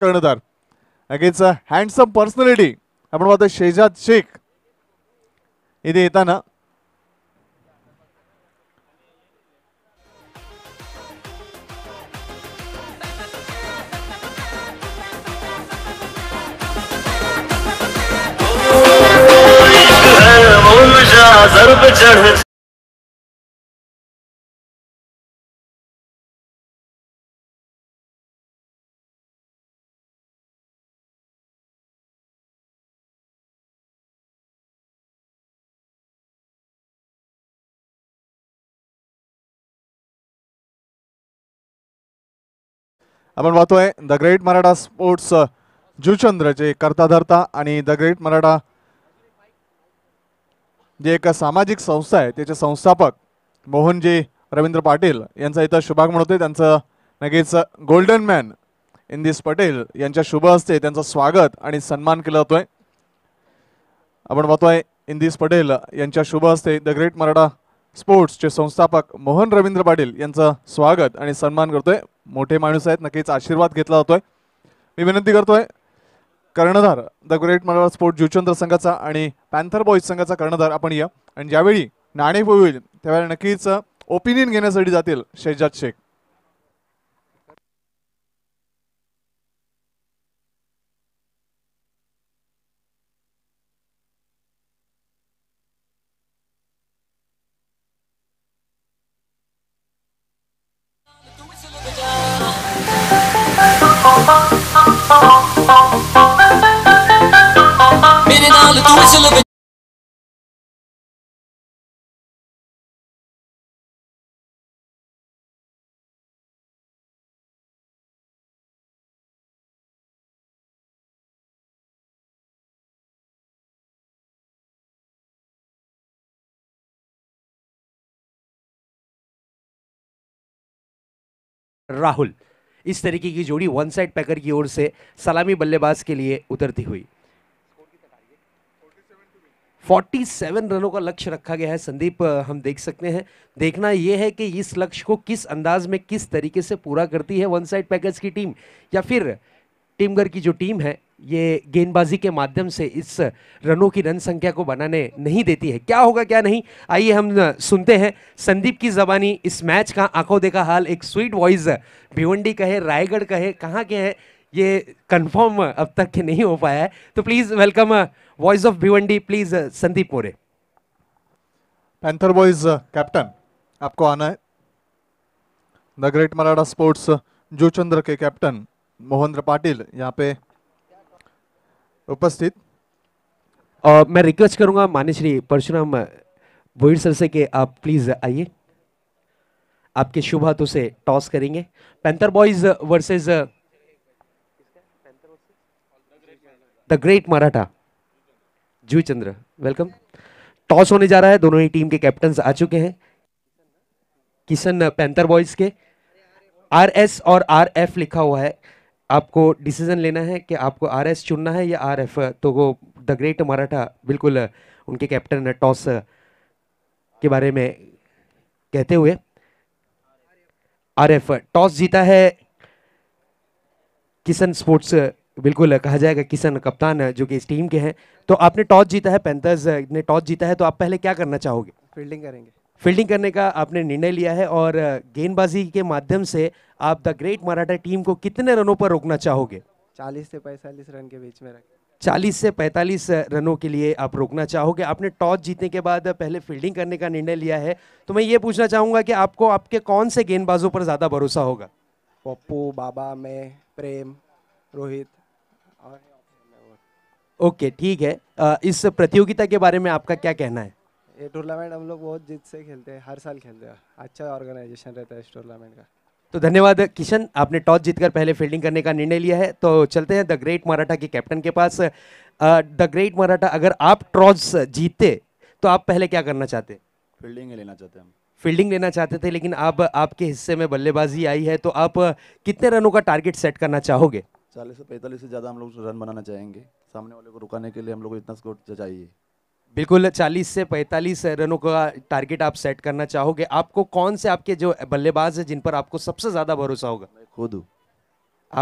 A: कर्णधार अ हँडसम
B: पर्सनॅलिटी आपण पाहतो शेजाद शेख इथे येताना
A: आपण पाहतोय the great Maratha sports Juchandra जे
B: करता धरता आणि द ग्रेट मराठा जे एक सामाजिक संस्था आहे त्याचे संस्थापक मोहनजी रवींद्र पाटील यांचा इथं शुभागमन होते त्यांचं नगेच गोल्डन मॅन इंदिस पटेल यांच्या शुभ हस्ते त्यांचं स्वागत आणि सन्मान केला जातोय आपण पाहतोय इंदिश पटेल यांच्या शुभ हस्ते द ग्रेट मराठा स्पोर्ट्सचे संस्थापक मोहन रवींद्र पाटील यांचं स्वागत आणि सन्मान करतोय मोठे माणूस आहेत नक्कीच आशीर्वाद घेतला जातोय मी विनंती करतोय कर्णधार the great Maratha sport Juchandra संघाचा आणि पॅन्थर बॉईज संघाचा कर्णधार आपण या आणि ज्यावेळी नाणे होईल त्यावेळी नक्कीच ओपिनियन घेण्यासाठी जातील शेजाद शेख
C: राहुल इस तरीके की जोड़ी वन साइड पैकर की ओर से सलामी बल्लेबाज के लिए उतरती हुई 47 रनों का लक्ष्य रखा गया है संदीप हम देख सकते हैं देखना यह है कि इस लक्ष्य को किस अंदाज में किस तरीके से पूरा करती है वन साइड पैकर्स की टीम या फिर टीमगर की जो टीम है ये गेंदबाजी के माध्यम से इस रनों की रन संख्या को बनाने नहीं देती है क्या होगा क्या नहीं आइए हम सुनते हैं संदीप की जबानी इस मैच का आंखों देखा हाल एक स्वीट वॉइस भिवंडी कहे रायगढ़ कहे कहाँ के हैं ये कंफर्म अब तक के नहीं हो पाया है तो please welcome voice of Bhiwandi please Sandeep More panther boys captain आपको आना है the great Maratha
B: sports Juchandra के कैप्टन मोहन पाटिल यहाँ पे
C: उपस्थित और मैं रिक्वेस्ट करूंगा मान्य श्री परशुराम भोईर सर से कि आप प्लीज आइए आपके शुभ हाथों से टॉस करेंगे panther boys versus the great Maratha Juchandra welcome toss होने जा रहा है दोनों ही टीम के कैप्टन आ चुके हैं किशन पैंथर बॉयज के आर एस और आर एफ लिखा हुआ है आपको डिसीजन लेना है कि आपको आर एस चुनना है या आर एफ तो वो द ग्रेट मराठा बिल्कुल उनके कैप्टन टॉस के बारे में कहते हुए आर एफ टॉस जीता है किशन स्पोर्ट्स बिल्कुल कहा जाएगा किशन कप्तान जो कि इस टीम के हैं तो आपने टॉस जीता है पैंथर्स ने टॉस जीता है तो आप पहले क्या करना चाहोगे फील्डिंग करेंगे फील्डिंग करने का आपने निर्णय लिया है और गेंदबाजी के माध्यम से आप द ग्रेट मराठा टीम को कितने रनों पर रोकना चाहोगे चालीस से पैंतालीस रन के बीच में रख चालीस से पैंतालीस रनों के लिए आप रोकना चाहोगे आपने टॉस जीतने के बाद पहले फील्डिंग करने का निर्णय लिया है तो मैं ये पूछना चाहूँगा कि आपको आपके कौन से गेंदबाजों पर ज़्यादा भरोसा होगा पप्पू बाबा मैं प्रेम रोहित और ओके ठीक है इस प्रतियोगिता के बारे में आपका क्या कहना है ये टूर्नामेंट हम
B: लोग बहुत जीत से खेलते हैं हर साल खेलते हैं अच्छा ऑर्गेनाइजेशन रहता है इस टूर्नामेंट का
C: तो धन्यवाद किशन आपने टॉस जीतकर पहले फील्डिंग करने का निर्णय लिया है तो चलते हैं द ग्रेट मराठा के कैप्टन के पास द ग्रेट मराठा अगर आप टॉस जीतते तो आप पहले क्या करना चाहते
B: फील्डिंग लेना चाहते हम
C: फील्डिंग लेना चाहते थे लेकिन अब आप, आपके हिस्से में बल्लेबाजी आई है तो आप कितने रनों का टारगेट सेट करना चाहोगे
B: चालीस से पैंतालीस से ज़्यादा हम लोग रन बनाना चाहेंगे सामने वाले को रुकाने के लिए हम लोग इतना स्कोर चाहिए
C: बिल्कुल 40 से 45 रनों का टारगेट आप सेट करना चाहोगे आपको कौन से आपके जो बल्लेबाज हैं जिन पर आपको सबसे ज़्यादा भरोसा होगा मैं खुद हूँ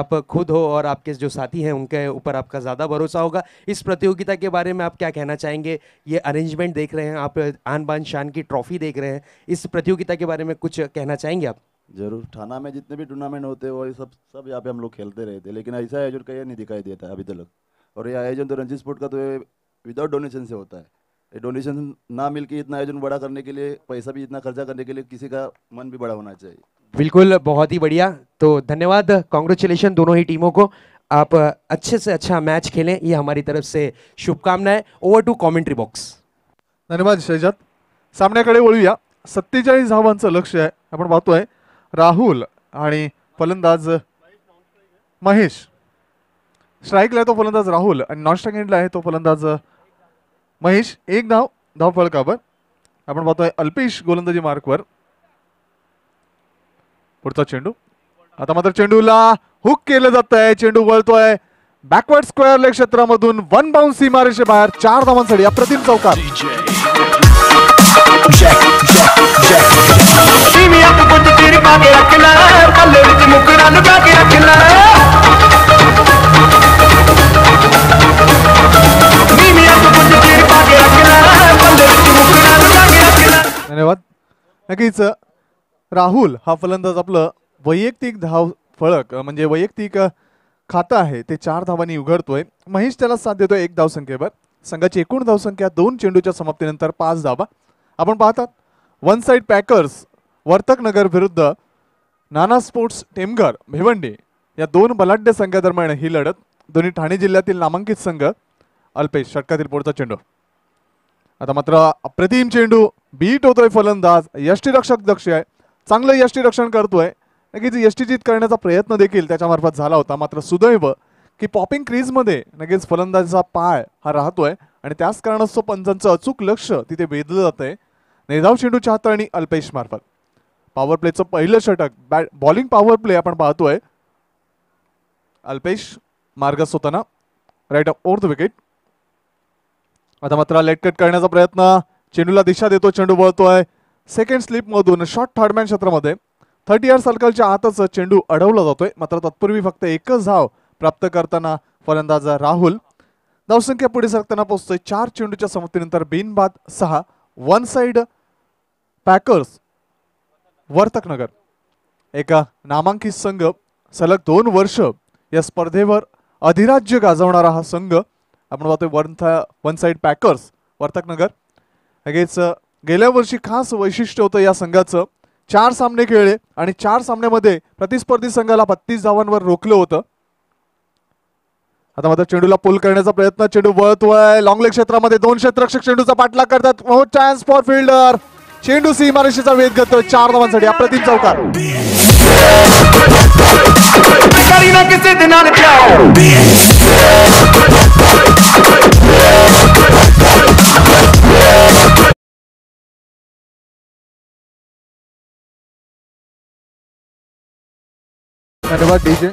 C: आप खुद हो और आपके जो साथी हैं उनके ऊपर आपका ज़्यादा भरोसा होगा इस प्रतियोगिता के बारे में आप क्या कहना चाहेंगे ये अरेंजमेंट देख रहे हैं आप आन बान शान की ट्रॉफी देख रहे हैं इस प्रतियोगिता के बारे में कुछ कहना चाहेंगे आप
B: जरूर थाना में जितने भी टूर्नामेंट होते हैं वो सब सब यहाँ पे हम लोग खेलते रहे थे लेकिन ऐसा आयोजन कहीं नहीं दिखाई देता है अभी तक और ये आयोजन तो रंजी स्पोर्ट का तो विदाउट डोनेशन से होता है डोनेशन ना मिलके इतना आयोजन बड़ा करने के लिए पैसा भी इतना खर्चा करने के लिए किसी का मन भी बड़ा होना चाहिए
C: बिल्कुल बहुत ही बढ़िया तो धन्यवाद कॉन्ग्रेचुलेशन दोनों ही टीमों को आप अच्छे से अच्छा मैच खेलें ये हमारी तरफ से शुभकामनाएं ओवर टू कॉमेंट्री बॉक्स धन्यवाद शैजात
B: सामन्याकडे वळूया सत्तेचाळीस धावांचं लक्ष आहे आपण पाहतोय राहुल आणि फलंदाज महेश स्ट्राईकला आहे तो फलंदाज राहुल आणि नॉन स्ट्राईक एंडला आहे तो फलंदाज महेश एक धाव धाव फळकावर आपण पाहतोय अल्पेश गोलंदाजी मार्कवर पुढचा चेंडू आता मात्र चेंडूला हुक केलं जात आहे चेंडू वळतोय बॅकवर्ड स्क्वेअर लेग क्षेत्रामधून वन बाउन्स सीमारेषे बाहेर चार धावांसाठी अप्रतिम चौकार धन्यवाद नक्कीच राहुल हा फलंदाज आपलं वैयक्तिक धाव फळक म्हणजे वैयक्तिक खातं आहे ते चार धावांनी उघडतोय महेश त्याला साथ देतोय एक धावसंख्येवर संघाची एकूण धावसंख्या दोन चेंडूच्या समाप्तीनंतर पाच धावा आपण पाहतात one side packers Vartak Nagar विरुद्ध नाना स्पोर्ट्स टेमघर भिवंडी या दोन बलाढ्य संघादरम्यान ही लढत दोन्ही ठाणे जिल्ह्यातील नामांकित संघ अल्पेश षटकातील पुढचा चेंडू आता मात्र अप्रतिम चेंडू बीट होतोय फलंदाज यष्टीरक्षक दक्ष आहे चांगलं यष्टीरक्षण करतोय यष्टी जीत करण्याचा प्रयत्न देखील त्याच्यामार्फत झाला होता मात्र सुदैव की पॉपिंग क्रीजमध्ये नक्कीच फलंदाजाचा पाय हा राहतोय आणि त्याच कारणास्तव पंचांचं अचूक लक्ष तिथे वेधलं जातंय नेधाव शेंडू चाहता आणि अल्पेश मार्फत पॉवर प्लेचं पहिलं षटक बॅट बॉलिंग पॉवर प्ले आपण पाहतोय अल्पेश मार्ग होताना राईट ओव्हर द विकेट आता मात्र लेट कट करण्याचा प्रयत्न चेंडूला दिशा देतो चेंडू वळतोय सेकंड मधून शॉर्ट थर्डमॅन क्षेत्रामध्ये थर्टी इयर सर्कलच्या आतच चेंडू अडवला जातोय मात्र तत्पूर्वी फक्त एकच धाव प्राप्त करताना फलंदाज राहुल धावसंख्या पुढे सरकताना पोहोचतोय चार चेंडूच्या समतीनंतर बिनबाद सहा वन साइड पॅकर्स वर्तकनगर एका नामांकित संघ सलग दोन वर्ष या स्पर्धेवर अधिराज्य गाजवणारा हा संघ आपण पाहतोय one one side packers Vartaknagar लगेच गेल्या वर्षी खास वैशिष्ट्य होतं या संघाचं चार सामने खेळले आणि चार सामन्यामध्ये प्रतिस्पर्धी संघाला बत्तीस धावांवर रोखलं होतं आता मात्र चेंडूला पुल करण्याचा प्रयत्न चेंडू वळतोय लेग क्षेत्रामध्ये दोन क्षेत्रक्षक चेंडूचा पाठलाग करतात चान्स फॉर फिल्डर चेंडू सी मारेशीचा वेध घेतोय चार धावांसाठी अप्रतिम चौकार धन्यवाद डीजे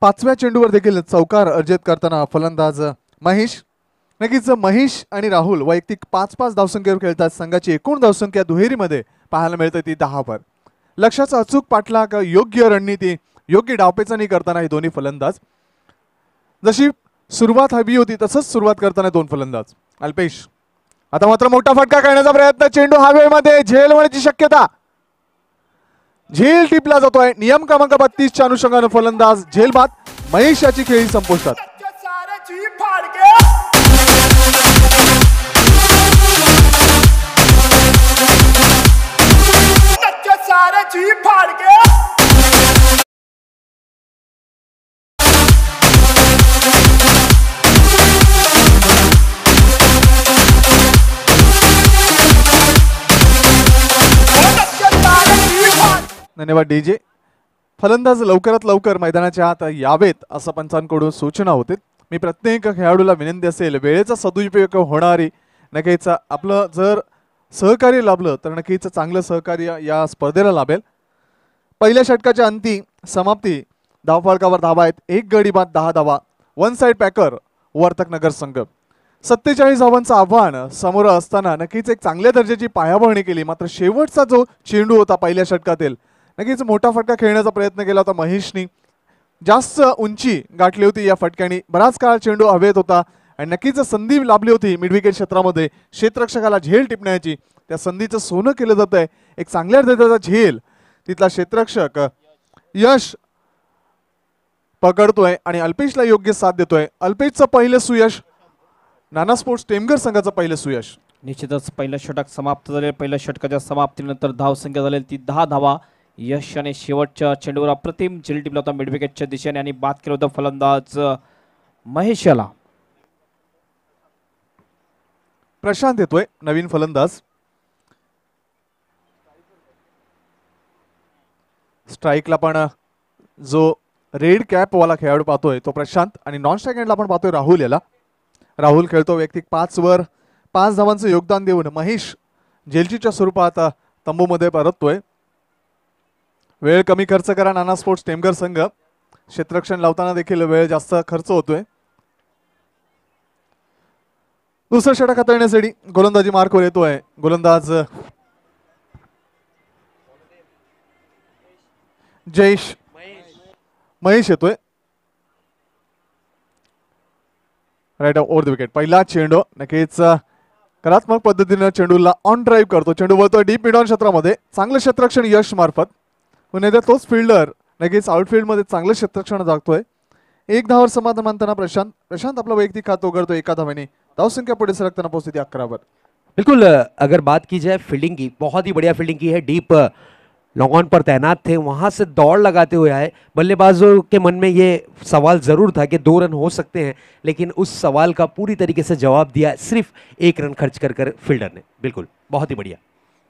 B: पाचव्या चेंडूवर देखील चौकार अर्जित करताना फलंदाज महेश नक्कीच महेश आणि राहुल वैयक्तिक पाच पाच धावसंख्येवर खेळतात संघाची एकूण धावसंख्या दुहेरीमध्ये पाहायला मिळते ती दहावर लक्षाचा अचूक पाठलाग योग्य रणनीती योग्य डावपेचणी करताना हे दोन्ही फलंदाज जशी सुरुवात हवी होती तसंच सुरुवात करताना दोन फलंदाज अल्पेश आता मात्र मोठा फटका करण्याचा प्रयत्न चेंडू हवेमध्ये झेलवण्याची शक्यता झेल टिपला जातोय नियम क्रमांक च्या अनुषंगाने फलंदाज झेलबाद महेश याची खेळी संपुष्टात धन्यवाद डी जे फलंदाज लवकरात लवकर मैदानाच्या आत यावेत असं पंचांकडून सूचना होते मी प्रत्येक खेळाडूला विनंती असेल वेळेचा सदुपयोग होणारी नक्कीच आपलं जर सहकार्य लाभलं तर नक्कीच चांगलं सहकार्य या स्पर्धेला लाभेल पहिल्या षटकाच्या अंती समाप्ती धावफळकावर धावा आहेत एक गडी बाद दहा धावा one side packer Vartak Nagar संघ सत्तेचाळीस धावांचं आव्हान समोर असताना नक्कीच एक चांगल्या दर्जाची पायाभरणी केली मात्र शेवटचा जो चेंडू होता पहिल्या षटकातील नक्कीच मोठा फटका खेळण्याचा प्रयत्न केला होता महेशनी जास्त उंची गाठली होती या फटक्याने बराच काळ चेंडू हवेत होता आणि नक्कीच संधी लाभली होती मिडविकेट क्षेत्रामध्ये क्षेत्रक्षकाला झेल टिपण्याची त्या संधीचं सोनं केलं जात आहे एक चांगल्या दर्जाचा झेल तिथला क्षेत्ररक्षक यश पकडतोय आणि अल्पेशला योग्य साथ देतोय अल्पेशचं पहिलं सुयश
A: नाना स्पोर्ट्स टेमगर संघाचं पहिलं सुयश निश्चितच पहिलं षटक समाप्त झाले पहिल्या षटकाच्या समाप्तीनंतर धाव संख्या झालेली ती दहा धावा यश आणि शेवटच्या चेंडूवर अप्रतिम झेल टिपला होता मिडविकेटच्या दिशेने आणि बाद केलं होतं फलंदाज महेशला प्रशांत येतोय नवीन फलंदाज
B: स्ट्राईकला पण जो रेड कॅप वाला खेळाडू पाहतोय तो प्रशांत आणि नॉन स्ट्राईक हँडला आपण पाहतोय राहुल याला राहुल खेळतो वैयक्तिक पाचवर पाच धावांचं योगदान देऊन महेश जेलचीच्या स्वरूपात तंबूमध्ये परततोय वेळ कमी खर्च करा नाना स्पोर्ट्स टेमघर संघ क्षेत्ररक्षण लावताना देखील वेळ जास्त खर्च होतोय दुसरं षटक हाताळण्यासाठी गोलंदाजी मार्कवर येतोय गोलंदाज जयेश महेश येतोय राईट ओव्हर द विकेट पहिला चेंडू नक्कीच कलात्मक पद्धतीनं चेंडूला ऑन ड्राईव्ह करतो चेंडू वळतोय डीप मिडॉन क्षेत्रामध्ये चांगलं क्षेत्ररक्षण यश मार्फत पण येत्या तोच फिल्डर नगेच आउटफील्डमध्ये चांगलं क्षेत्रक्षण है एक धावर समाधान मानता प्रशांत प्रशांत अपना वैयक्तिक खाते खात
C: एक धावे ने धाव संख्या पुढ़ सरकता पहुंचती थी अकरा पर बिल्कुल अगर बात की जाए फील्डिंग की बहुत ही बढ़िया फील्डिंग की है डीप लॉन्गॉन uh, पर तैनात थे वहां से दौड़ लगाते हुए आए बल्लेबाजों के मन में ये सवाल ज़रूर था कि दो रन हो सकते हैं लेकिन उस सवाल का पूरी तरीके से जवाब दिया सिर्फ एक रन खर्च कर कर फील्डर ने बिल्कुल बहुत ही बढ़िया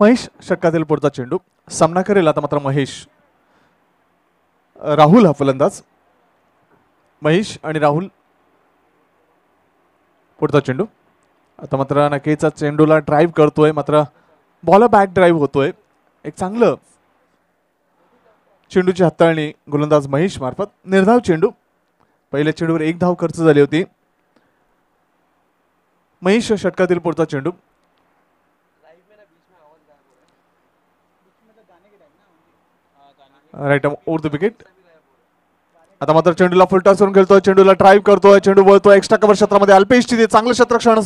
B: महेश षटकातील पुढचा चेंडू सामना करेला आता मात्र महेश राहुल हा फलंदाज महेश आणि राहुल पुढचा चेंडू आता मात्र नकेचा चेंडूला ड्राईव्ह करतोय मात्र बॉल बॅक ड्राईव्ह होतोय एक चांगलं चेंडूची हाताळणी गोलंदाज महेश मार्फत निर्धाव चेंडू पहिल्या चेंडूवर एक धाव खर्च झाली होती महेश षटकातील पुढचा चेंडू राईट ओवर द विकेट आता मात्र चेंडूला फुलटॉस करून खेळतोय चेंडूला ड्राईव्ह करतोय चेंडू वळतोय एक्स्ट्रा कव्हर क्षेत्रामध्ये अल्पेशची ते चांगलं क्षेत्रक्षण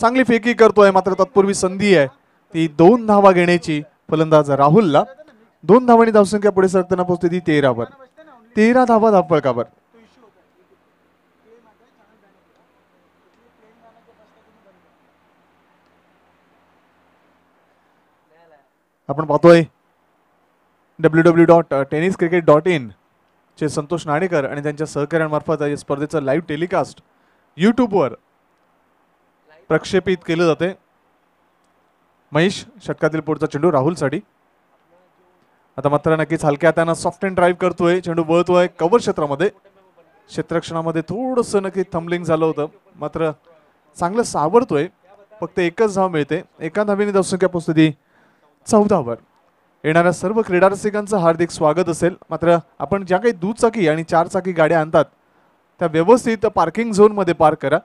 B: चांगली फेकी करतोय मात्र तत्पूर्वी संधी आहे ती दोन धावा घेण्याची फलंदाज राहुलला दोन धावांनी धावसंख्या पुढे सरकताना पोहोचते ती तेरावर तेरा धावा धावपळकावर आपण पाहतोय W W dot tennis cricket dot in चे संतोष नाणेकर आणि त्यांच्या सहकाऱ्यांमार्फत या स्पर्धेचं लाईव्ह टेलिकास्ट यूट्यूबवर प्रक्षेपित केलं जाते महेश षटकातील पुढचा चेंडू राहुलसाठी आता मात्र नक्कीच हलक्या त्यांना सॉफ्ट अँड ड्राईव्ह करतोय चेंडू बळतोय कवर क्षेत्रामध्ये क्षेत्रक्षणामध्ये थोडंसं नक्की थंबलिंग झालं होतं मात्र चांगलं सावरतोय फक्त एकच धाव मिळते एका धावीने धावसंख्या पोचते ती चौदावर येणाऱ्या सर्व क्रीडा रसिकांचं हार्दिक स्वागत असेल मात्र आपण ज्या काही दुचाकी आणि चारचाकी गाड्या आणतात त्या व्यवस्थित पार्किंग झोनमध्ये पार्क करा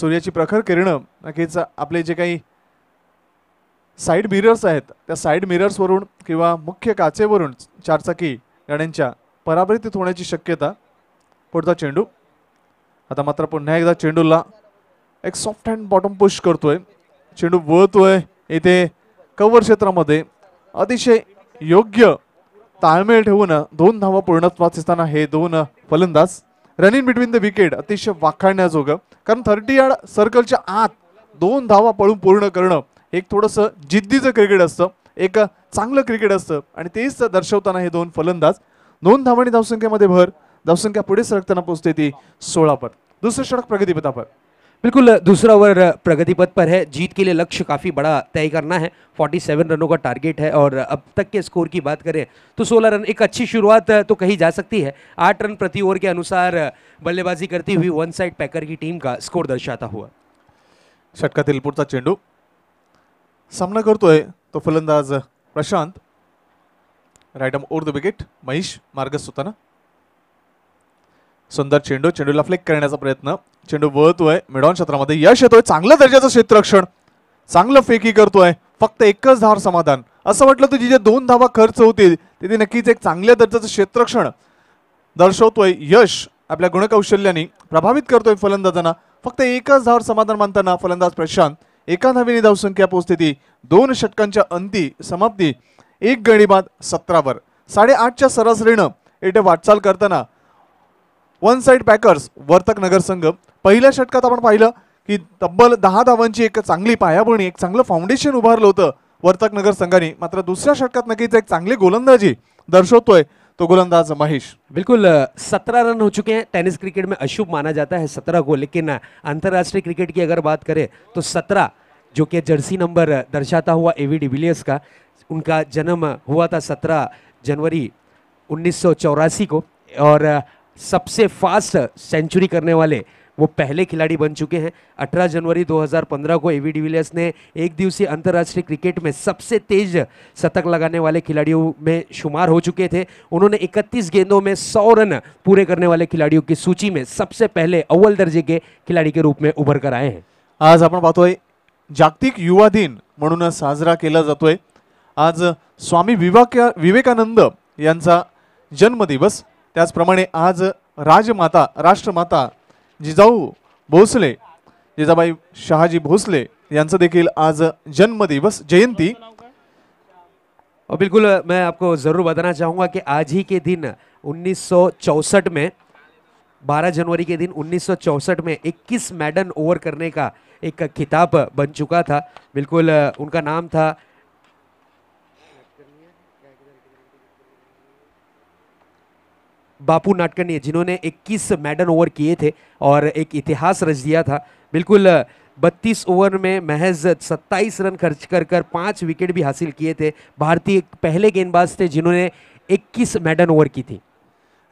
B: सूर्याची प्रखर किरणं नक्कीच आपले जे काही साईड मिरर्स आहेत त्या साईड मिरर्सवरून किंवा मुख्य काचेवरून चारचाकी गाड्यांच्या पराभरित होण्याची शक्यता पुढचा चेंडू आता मात्र पुन्हा एकदा चेंडूला एक सॉफ्ट हँड बॉटम पुश करतोय चेंडू वळतोय येथे कवर क्षेत्रामध्ये अतिशय योग्य ताळमेळ ठेवून दोन धावा पूर्णत्वात असताना हे दोन फलंदाज रनिंग बिटवीन द विकेट अतिशय वाखाणण्याजोगं कारण थर्टी यार्ड सर्कलच्या आत दोन धावा पळून पूर्ण करणं एक थोडंसं जिद्दीचं क्रिकेट असतं एक चांगलं क्रिकेट असतं आणि तेच दर्शवताना हे दोन फलंदाज दोन धावांनी धावसंख्येमध्ये भर धावसंख्या पुढे सरकताना पोहोचते ती सोळा पर दुसरं षटक
C: प्रगतीपथापर बिल्कुल दूसरा ओवर प्रगति पथ पर है जीत के लिए लक्ष्य काफ़ी बड़ा तय करना है 47 रनों का टारगेट है और अब तक के स्कोर की बात करें तो 16 रन एक अच्छी शुरुआत तो कही जा सकती है आठ रन प्रति ओवर के अनुसार बल्लेबाजी करती हुई वन साइड पैकर की टीम का स्कोर दर्शाता हुआ षटकातील पुढचा चेंडू सामना
B: करतोय तो फलंदाज Prashant right arm over the wicket Mahesh मार्गस सुताना सुंदर चेंडू चेंडूला फ्लेक करण्याचा प्रयत्न चेंडू वळतोय मिडॉन क्षेत्रामध्ये यश येतोय चांगल्या दर्जाचं क्षेत्ररक्षण चांगलं फेकी करतोय फक्त एकच धाव समाधान असं वाटलं तर जिथे दोन धावा खर्च होतील तिथे नक्कीच एक चांगल्या दर्जाचं क्षेत्ररक्षण दर्शवतोय यश आपल्या गुणकौशल्याने प्रभावित करतोय फलंदाजांना फक्त एकच धाव समाधान मानताना फलंदाज प्रशांत एका नवीन धावसंख्या पोहोचते ती दोन षटकांच्या अंती समाप्ती एक गणिबाद सतरावर साडेआठच्या सरासरीनं येथे वाटचाल करताना one side packers Vartak Nagar संघ पहिल्या षटकात आपण पाहिलं की तब्बल दहा धावांची एक चांगली पायाभरणी एक चांगलं फाउंडेशन उभारलं होतं वर्तक नगर संघाने मात्र दुसऱ्या षटकात नक्कीच एक चांगली गोलंदाजी दर्शवतोय तो गोलंदाज
C: महेश बिल्कुल सत्रह रन हो चुके हैं टेनिस क्रिकेट में अशुभ माना जाता है सत्रह को लेकिन अंतर्राष्ट्रीय क्रिकेट की अगर बात करें तो सत्रह जो कि जर्सी नंबर दर्शाता हुआ एवी डिविलियर्स का उनका जन्म हुआ था सत्रह जनवरी उन्नीस को और सबसे फास्ट सेंचुरी करने वाले वो पहले खिलाड़ी बन चुके हैं 18 जनवरी 2015 को एवी डिविलियर्स ने एक दिवसीय अंतर्राष्ट्रीय क्रिकेट में सबसे तेज शतक लगाने वाले खिलाड़ियों में शुमार हो चुके थे उन्होंने 31 गेंदों में 100 रन पूरे करने वाले खिलाड़ियों की सूची में सबसे पहले अव्वल दर्जे के खिलाड़ी के रूप में उभर कर आए हैं आज अपन पाहतोय जागतिक युवा दिन मनु साजरा
B: किया जो आज स्वामी विवेका विवेकानंद जन्मदिवस त्याचप्रमाणे आज राजमाता राष्ट्रमाता जिजाऊ भोसले जिजाबाई शहाजी भोसले यांचं देखील आज जन्मदिवस जयंती
C: और बिल्कुल मैं आपको ज़रूर बताना चाहूँगा कि आज ही के दिन 1964 में 12 जनवरी के दिन 1964 में 21 मैडन ओवर करने का एक खिताब बन चुका था बिल्कुल उनका नाम था बापू नाटकनी जिन्होंने 21 मैडन ओवर किए थे और एक इतिहास रच दिया था बिल्कुल 32 ओवर में महज 27 रन खर्च कर कर पाँच विकेट भी हासिल किए थे भारतीय पहले गेंदबाज थे जिन्होंने 21 मैडन ओवर की थी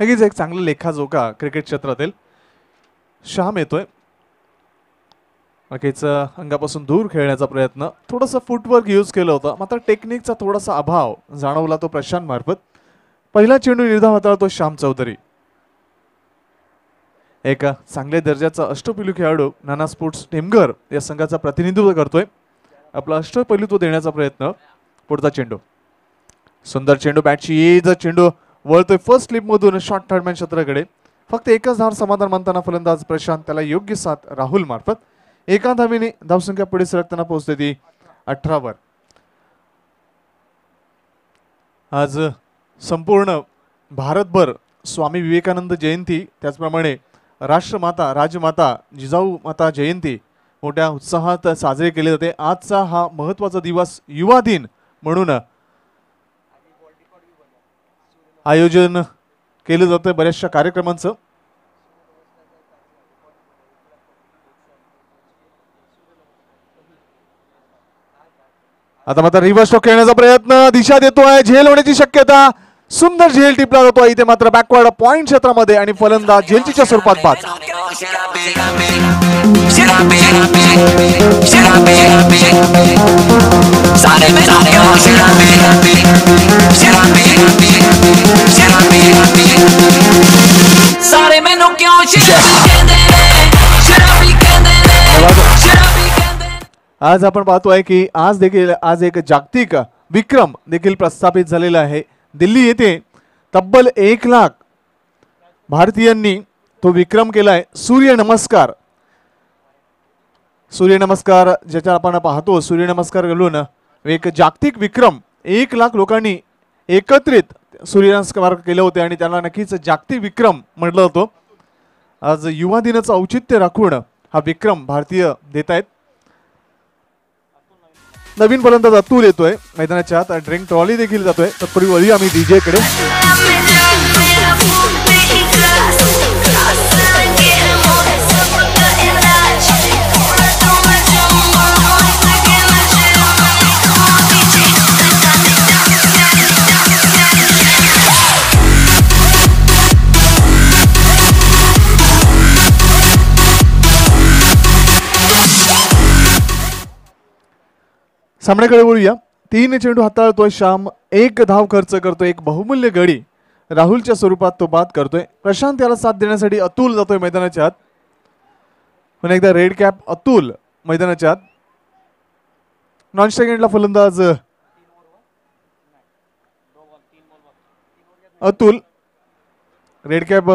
C: नक्कीच एक चांगला लेखा जो का क्रिकेट क्षेत्र श्याम येतोय
B: नक्कीच अंगापासून दूर खेळण्याचा प्रयत्न सा फुटवर्क यूज केलं होतं मात्र टेक्निकचा थोडासा अभाव जाणवला तो प्रशांत मार्फत पहिला चेंडू निर्धाव होता तो श्याम चौधरी एका चांगल्या दर्जाचा अष्टपैलू खेळाडू नाना स्पोर्ट्स टेमघर या संघाचा प्रतिनिधित्व करतोय आपला तो देण्याचा प्रयत्न पुढचा चेंडू सुंदर चेंडू बॅटची येजा चेंडू वळतोय फर्स्ट मधून शॉर्ट थर्डमॅन क्षेत्राकडे फक्त एकच धाव समाधान मानताना फलंदाज प्रशांत त्याला योग्य साथ राहुल मार्फत एका धावीने धावसंख्या पुढे सरकताना पोहोचते ती अठरावर आज संपूर्ण भारतभर स्वामी विवेकानंद जयंती त्याचप्रमाणे राष्ट्रमाता राजमाता जिजाऊ माता जयंती मोठ्या उत्साहात साजरे केले जाते आजचा हा महत्वाचा दिवस युवा दिन म्हणून आयोजन केलं जातं बऱ्याचशा कार्यक्रमांचं आता मात्र रिव्हर्स खेळण्याचा प्रयत्न दिशा देतो आहे झेल होण्याची शक्यता सुंदर झेल टिपला जातो इथे मात्र बॅकवर्ड पॉइंट क्षेत्रामध्ये आणि फलंदाज झेलचीच्या स्वरूपात बाद आज आपण पाहतोय की आज देखील आज एक जागतिक विक्रम देखील प्रस्थापित झालेला आहे दिल्ली येथे तब्बल एक लाख भारतीयांनी तो विक्रम केला आहे सूर्यनमस्कार सूर्यनमस्कार ज्याच्या आपण पाहतो नमस्कार घालून एक जागतिक विक्रम एक लाख लोकांनी एकत्रित सूर्यनमस्कार केले होते आणि त्यांना नक्कीच जागतिक विक्रम म्हटलं होतं आज युवा दिनाचं औचित्य राखून हा विक्रम भारतीय देत आहेत नवीन पर्यंत अतुल येतोय मैदानाच्या आत ड्रिंक ट्रॉली देखील जातोय तत्पूर्वी वळी आम्ही डीजेकडे सामन्याकडे बोलूया तीन चेंडू हाताळतोय श्याम एक धाव खर्च करतो एक बहुमूल्य गडी राहुलच्या स्वरूपात तो बाद करतोय प्रशांत याला साथ देण्यासाठी अतुल जातोय मैदानाच्या आत पण एकदा रेड कॅप अतुल मैदानाच्या आत नॉन सेकंडला फलंदाज अतुल रेड कॅप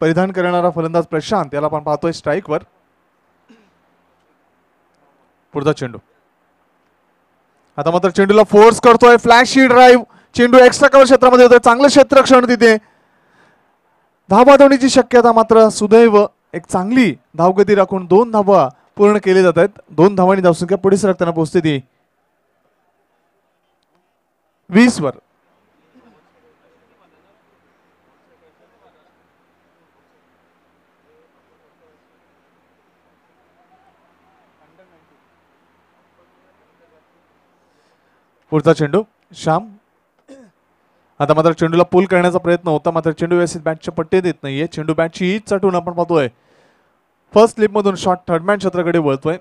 B: परिधान करणारा फलंदाज प्रशांत याला आपण पाहतोय स्ट्राईकवर पुढचा चेंडू आता मात्र चेंडूला फोर्स करतोय ही ड्राईव्ह चेंडू एक्स्ट्रा कव्हर क्षेत्रामध्ये येतोय चांगलं क्षेत्रक्षण तिथे धावा धावणीची शक्यता मात्र सुदैव एक चांगली धावगती राखून दोन धावा पूर्ण केले जात आहेत दोन धावांनी धावसंख्या पुढे सरकताना पोहोचते ती वीस वर पुढचा चेंडू श्याम आता मात्र चेंडूला पूल करण्याचा प्रयत्न होता मात्र चेंडू व्यवस्थित बॅटच्या पट्टे देत नाहीये चेंडू बॅटची ईद चटून आपण पाहतोय फर्स्ट मधून शॉट मॅन क्षेत्राकडे वळतोय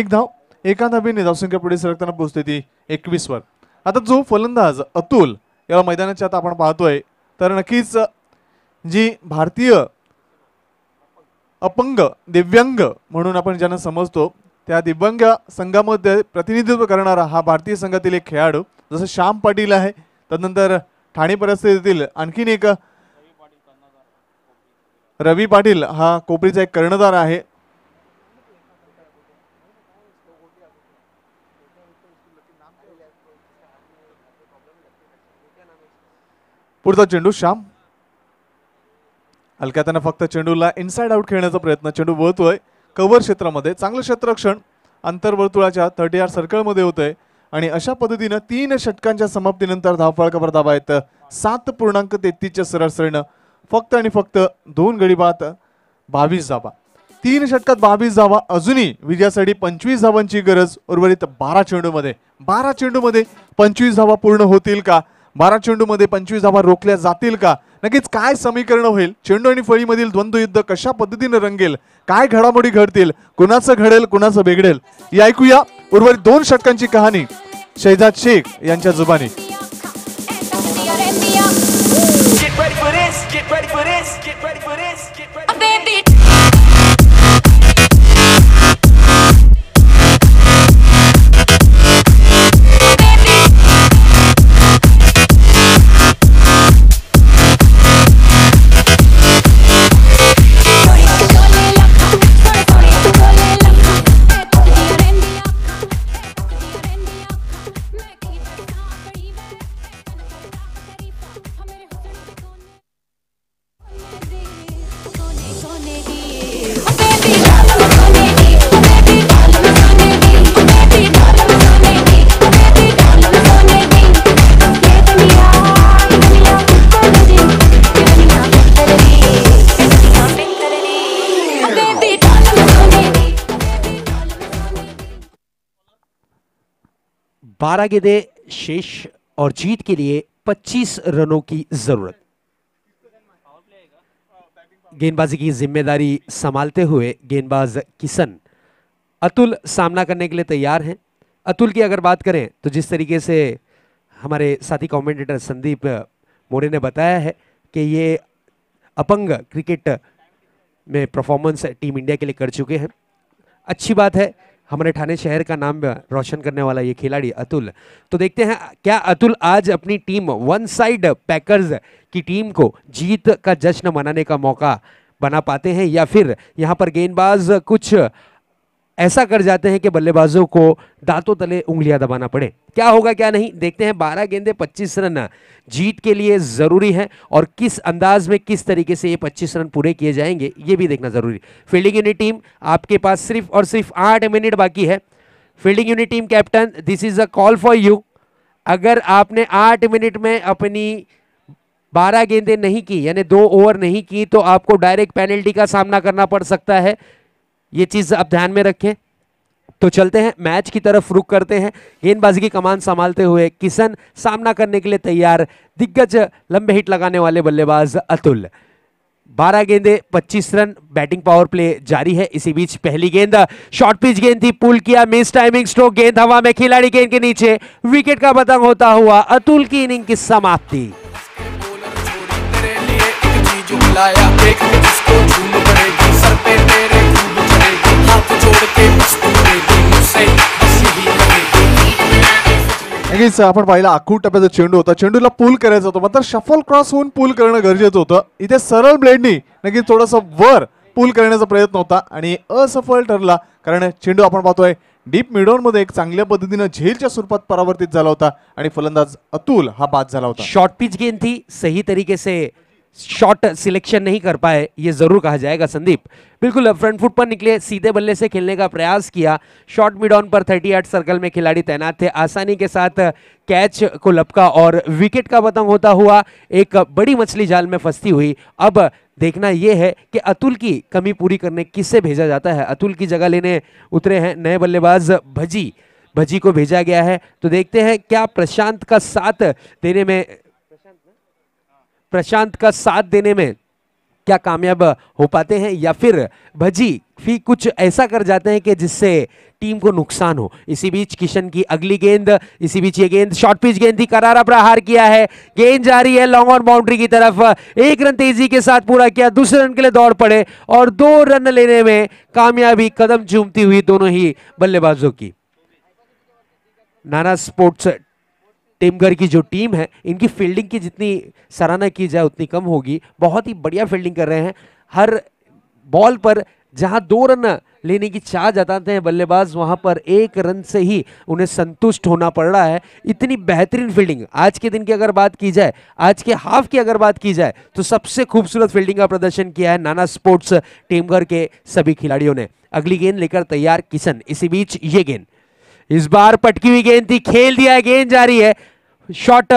B: एक धाव एका धावीने धावसंख्या पुढे सरकताना पोहोचते ती वर आता जो फलंदाज अतुल याला मैदानाच्या आता आपण पाहतोय तर नक्कीच जी भारतीय अपंग दिव्यांग म्हणून आपण ज्यांना समजतो त्या दिव्यांग संघामध्ये प्रतिनिधित्व करणारा हा भारतीय संघातील एक खेळाडू जसं श्याम पाटील आहे त्यानंतर ठाणे परिस्थितीतील आणखीन एक रवी पाटील हा कोपरीचा एक कर्णधार आहे पुढचा चेंडू श्याम हलक्या फक्त चेंडूला इनसाइड आउट खेळण्याचा प्रयत्न चेंडू बोलतोय कव्हर क्षेत्रामध्ये चांगलं क्षेत्रक्षण आंतरवर्तुळाच्या थर्टी आर सर्कलमध्ये होतंय आणि अशा पद्धतीनं तीन षटकांच्या समाप्तीनंतर धावफळकावर धाबा येतं सात पूर्णांक तेहतीसच्या सरासरीनं फक्त आणि फक्त दोन गडी बावीस धाबा तीन षटकात बावीस धावा अजूनही विजयासाठी पंचवीस धावांची गरज उर्वरित बारा चेंडूमध्ये बारा चेंडूमध्ये पंचवीस धावा पूर्ण होतील का बारा चेंडूमध्ये पंचवीस धावा रोखल्या जातील का नक्कीच काय समीकरण होईल चेंडू आणि फळीमधील द्वंद्वयुद्ध कशा पद्धतीने रंगेल काय घडामोडी घडतील कुणाचं घडेल कुणाचं बिघडेल या ऐकूया उर्वरित दोन षटकांची कहाणी शहजाद शेख यांच्या जुबानी
C: बारह गेंदे शेष और जीत के लिए 25 रनों की जरूरत गेंदबाजी की जिम्मेदारी संभालते हुए गेंदबाज किशन अतुल सामना करने के लिए तैयार हैं अतुल की अगर बात करें तो जिस तरीके से हमारे साथी कमेंटेटर संदीप मोरे ने बताया है कि ये अपंग क्रिकेट में परफॉर्मेंस टीम इंडिया के लिए कर चुके हैं अच्छी बात है हमारे ठाणे शहर का नाम रोशन करने वाला ये खिलाड़ी अतुल तो देखते हैं क्या अतुल आज अपनी टीम वन साइड पैकर्स की टीम को जीत का जश्न मनाने का मौका बना पाते हैं या फिर यहाँ पर गेंदबाज कुछ ऐसा कर जाते हैं कि बल्लेबाजों को दांतों तले उंगलियां दबाना पड़े क्या होगा क्या नहीं देखते हैं बारह गेंदे पच्चीस रन जीत के लिए ज़रूरी है और किस अंदाज में किस तरीके से ये पच्चीस रन पूरे किए जाएंगे ये भी देखना ज़रूरी फील्डिंग यूनिट टीम आपके पास सिर्फ और सिर्फ आठ मिनट बाकी है fielding unit team captain this is a call for you अगर आपने आठ मिनट में अपनी बारह गेंदे नहीं की यानी दो ओवर नहीं की तो आपको डायरेक्ट पेनल्टी का सामना करना पड़ सकता है ये चीज़ आप ध्यान में रखें तो चलते हैं मैच की तरफ रुक करते हैं गेंदबाजी की कमान संभालते हुए किशन सामना करने के लिए तैयार दिग्गज लंबे हिट लगाने वाले बल्लेबाज अतुल 12 गेंदे 25 रन बैटिंग पावर प्ले जारी है इसी बीच पहली गेंद शॉर्ट पिच गेंद थी पुल किया मिस टाइमिंग स्ट्रोक गेंद हवा में खिलाड़ी गेंद के नीचे विकेट का पतंग होता हुआ अतुल की इनिंग की समाप्ति
B: आपण पाहिला आखूड टप्प्याचा चेंडू होता चेंडूला पूल करायचा होता मात्र शफल क्रॉस होऊन पूल करणं गरजेचं होतं इथे सरळ ब्लेडनी नक्कीच थोडंसं वर पूल करण्याचा प्रयत्न होता आणि असफल ठरला कारण चेंडू आपण पाहतोय डीप मध्ये एक चांगल्या पद्धतीनं झेलच्या स्वरूपात परावर्तित
C: झाला होता आणि फलंदाज अतुल हा बाद झाला होता शॉर्ट पिच गेंद थी सही तरीके से शॉट सिलेक्शन नहीं कर पाए ये ज़रूर कहा जाएगा संदीप बिल्कुल फ्रंट फुट पर निकले सीधे बल्ले से खेलने का प्रयास किया शॉट मिड ऑन पर 38 सर्कल में खिलाड़ी तैनात थे आसानी के साथ कैच को लपका और विकेट का पतंग होता हुआ एक बड़ी मछली जाल में फंसती हुई अब देखना यह है कि अतुल की कमी पूरी करने किससे भेजा जाता है अतुल की जगह लेने उतरे हैं नए बल्लेबाज भजी भजी को भेजा गया है तो देखते हैं क्या प्रशांत का साथ देने में प्रशांत का साथ देने में क्या कामयाब हो पाते हैं या फिर भजी फी कुछ ऐसा कर जाते हैं कि जिससे टीम को नुकसान हो इसी बीच किशन की अगली गेंद इसी बीच ये गेंद शॉर्ट पिच गेंद थी करारा प्रहार किया है गेंद जा रही है लॉन्ग ऑन बाउंड्री की तरफ एक रन तेजी के साथ पूरा किया दूसरे रन के लिए दौड़ पड़े और दो रन लेने में कामयाबी कदम चूमती हुई दोनों ही बल्लेबाजों की नाना स्पोर्ट्स टीमगढ़ की जो टीम है इनकी फील्डिंग की जितनी सराहना की जाए उतनी कम होगी बहुत ही बढ़िया फील्डिंग कर रहे हैं हर बॉल पर जहां दो रन लेने की चाह जताते हैं बल्लेबाज वहां पर एक रन से ही उन्हें संतुष्ट होना पड़ रहा है इतनी बेहतरीन फील्डिंग आज के दिन की अगर बात की जाए आज के हाफ की अगर बात की जाए तो सबसे खूबसूरत फील्डिंग का प्रदर्शन किया है नाना स्पोर्ट्स टीमगढ़ के सभी खिलाड़ियों ने अगली गेंद लेकर तैयार किशन इसी बीच ये गेंद इस बार पटकी हुई गेंद थी खेल दिया गेंद जारी है शॉट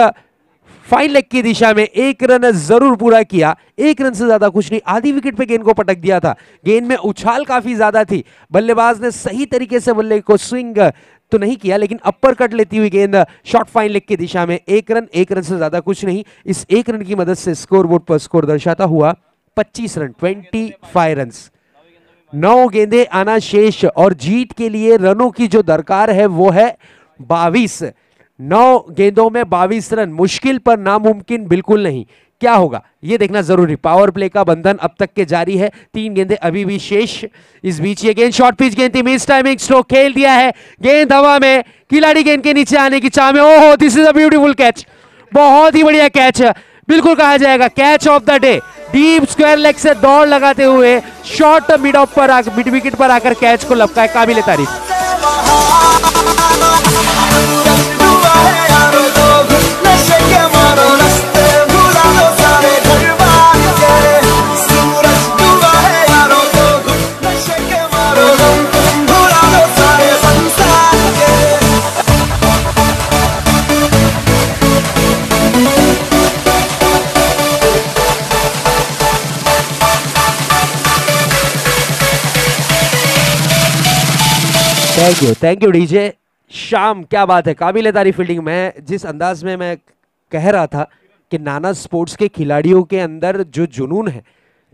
C: फाइन लेग की दिशा में एक रन जरूर पूरा किया एक रन से ज्यादा कुछ नहीं आधी विकेट पे गेंद को पटक दिया था गेंद में उछाल काफी ज्यादा थी बल्लेबाज ने सही तरीके से बल्ले को स्विंग uh, तो नहीं किया लेकिन अपर कट लेती हुई गेंद शॉर्ट फाइन लेग की दिशा में एक रन एक रन से ज्यादा कुछ नहीं इस एक रन की मदद से स्कोर बोर्ड पर स्कोर दर्शाता हुआ पच्चीस रन ट्वेंटी फाइव रन नौ गेंदे आना शेष और जीत के लिए रनों की जो दरकार है वो है बावीस नौ गेंदों में बाईस रन मुश्किल पर नामुमकिन बिल्कुल नहीं क्या होगा ये देखना जरूरी पावर प्ले का बंधन अब तक के जारी है तीन गेंदे अभी भी शेष इस बीच ये गेंद शॉर्ट पिच गेंद थी मिस टाइमिंग स्ट्रोक खेल दिया है गेंद हवा में खिलाड़ी गेंद के नीचे आने की चाह में oh this is a beautiful catch बहुत ही बढ़िया कैच बिल्कुल कहा जाएगा catch of the day deep square leg से दौड़ लगाते हुए शॉर्ट मिड ऑफ पर मिड विकेट पर आकर कैच को लपकाए काबिल तारीफ thank you thank you DJ Sham क्या बात है काबिल तारी फील्डिंग में जिस अंदाज में मैं कह रहा था कि नाना स्पोर्ट्स के खिलाड़ियों के अंदर जो जुनून है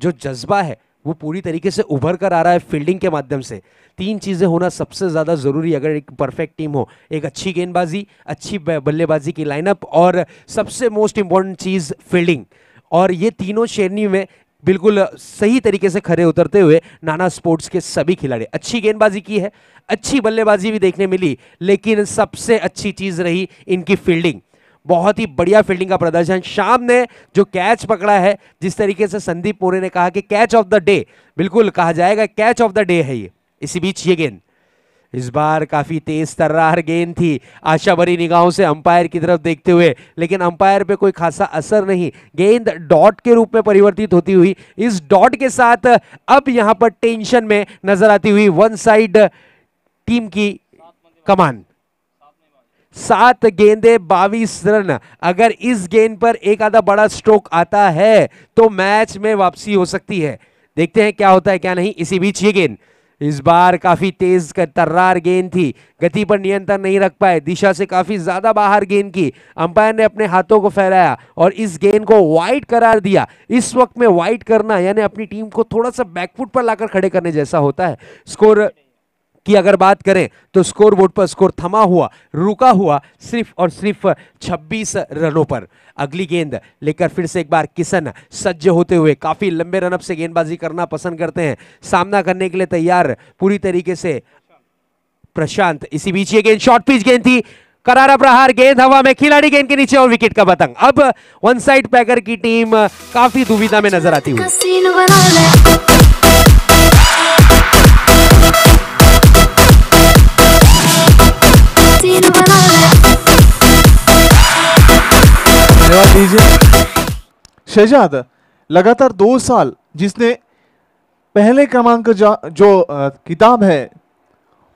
C: जो जज्बा है वो पूरी तरीके से उभर कर आ रहा है फील्डिंग के माध्यम से तीन चीज़ें होना सबसे ज़्यादा ज़रूरी अगर एक परफेक्ट टीम हो एक अच्छी गेंदबाजी अच्छी बल्लेबाजी की लाइनअप और सबसे मोस्ट इम्पॉर्टेंट चीज़ फील्डिंग और ये तीनों श्रेणी में बिल्कुल सही तरीके से खड़े उतरते हुए नाना स्पोर्ट्स के सभी खिलाड़ी अच्छी गेंदबाजी की है अच्छी बल्लेबाजी भी देखने मिली लेकिन सबसे अच्छी चीज़ रही इनकी फील्डिंग बहुत ही बढ़िया फील्डिंग का प्रदर्शन शाम ने जो कैच पकड़ा है जिस तरीके से संदीप मोरे ने कहा कि कैच ऑफ द डे बिल्कुल कहा जाएगा कैच ऑफ द डे है ये इसी बीच ये गेंद इस बार काफ़ी तेज तर्रार गेंद थी आशा भरी निगाहों से अंपायर की तरफ देखते हुए लेकिन अंपायर पे कोई खासा असर नहीं गेंद डॉट के रूप में परिवर्तित होती हुई इस डॉट के साथ अब यहां पर टेंशन में नजर आती हुई वन साइड टीम की कमान सात गेंदे बावीस रन अगर इस गेंद पर एक आधा बड़ा स्ट्रोक आता है तो मैच में वापसी हो सकती है देखते हैं क्या होता है क्या नहीं इसी बीच ये गेंद इस बार काफ़ी तेज़ तर्रार गेंद थी गति पर नियंत्रण नहीं रख पाए दिशा से काफ़ी ज़्यादा बाहर गेंद की अंपायर ने अपने हाथों को फैलाया और इस गेंद को वाइट करार दिया इस वक्त में वाइट करना यानी अपनी टीम को थोड़ा सा बैकफुट पर लाकर खड़े करने जैसा होता है स्कोर की अगर बात करें तो स्कोर बोर्ड पर स्कोर थमा हुआ रुका हुआ सिर्फ और सिर्फ 26 रनों पर अगली गेंद लेकर फिर से एक बार किशन सज्ज होते हुए काफ़ी लंबे रनअप से गेंदबाजी करना पसंद करते हैं सामना करने के लिए तैयार पूरी तरीके से प्रशांत इसी बीच ये गेंद शॉर्ट पिच गेंद थी करारा प्रहार गेंद हवा में खिलाड़ी गेंद के नीचे और विकेट का बतंग अब वन साइड पैकर की टीम काफी दुविधा में नजर आती
A: हुई
B: धन्यवाद दीजिए शहजाद लगातार दो साल जिसने पहले क्रमांक जो
C: किताब है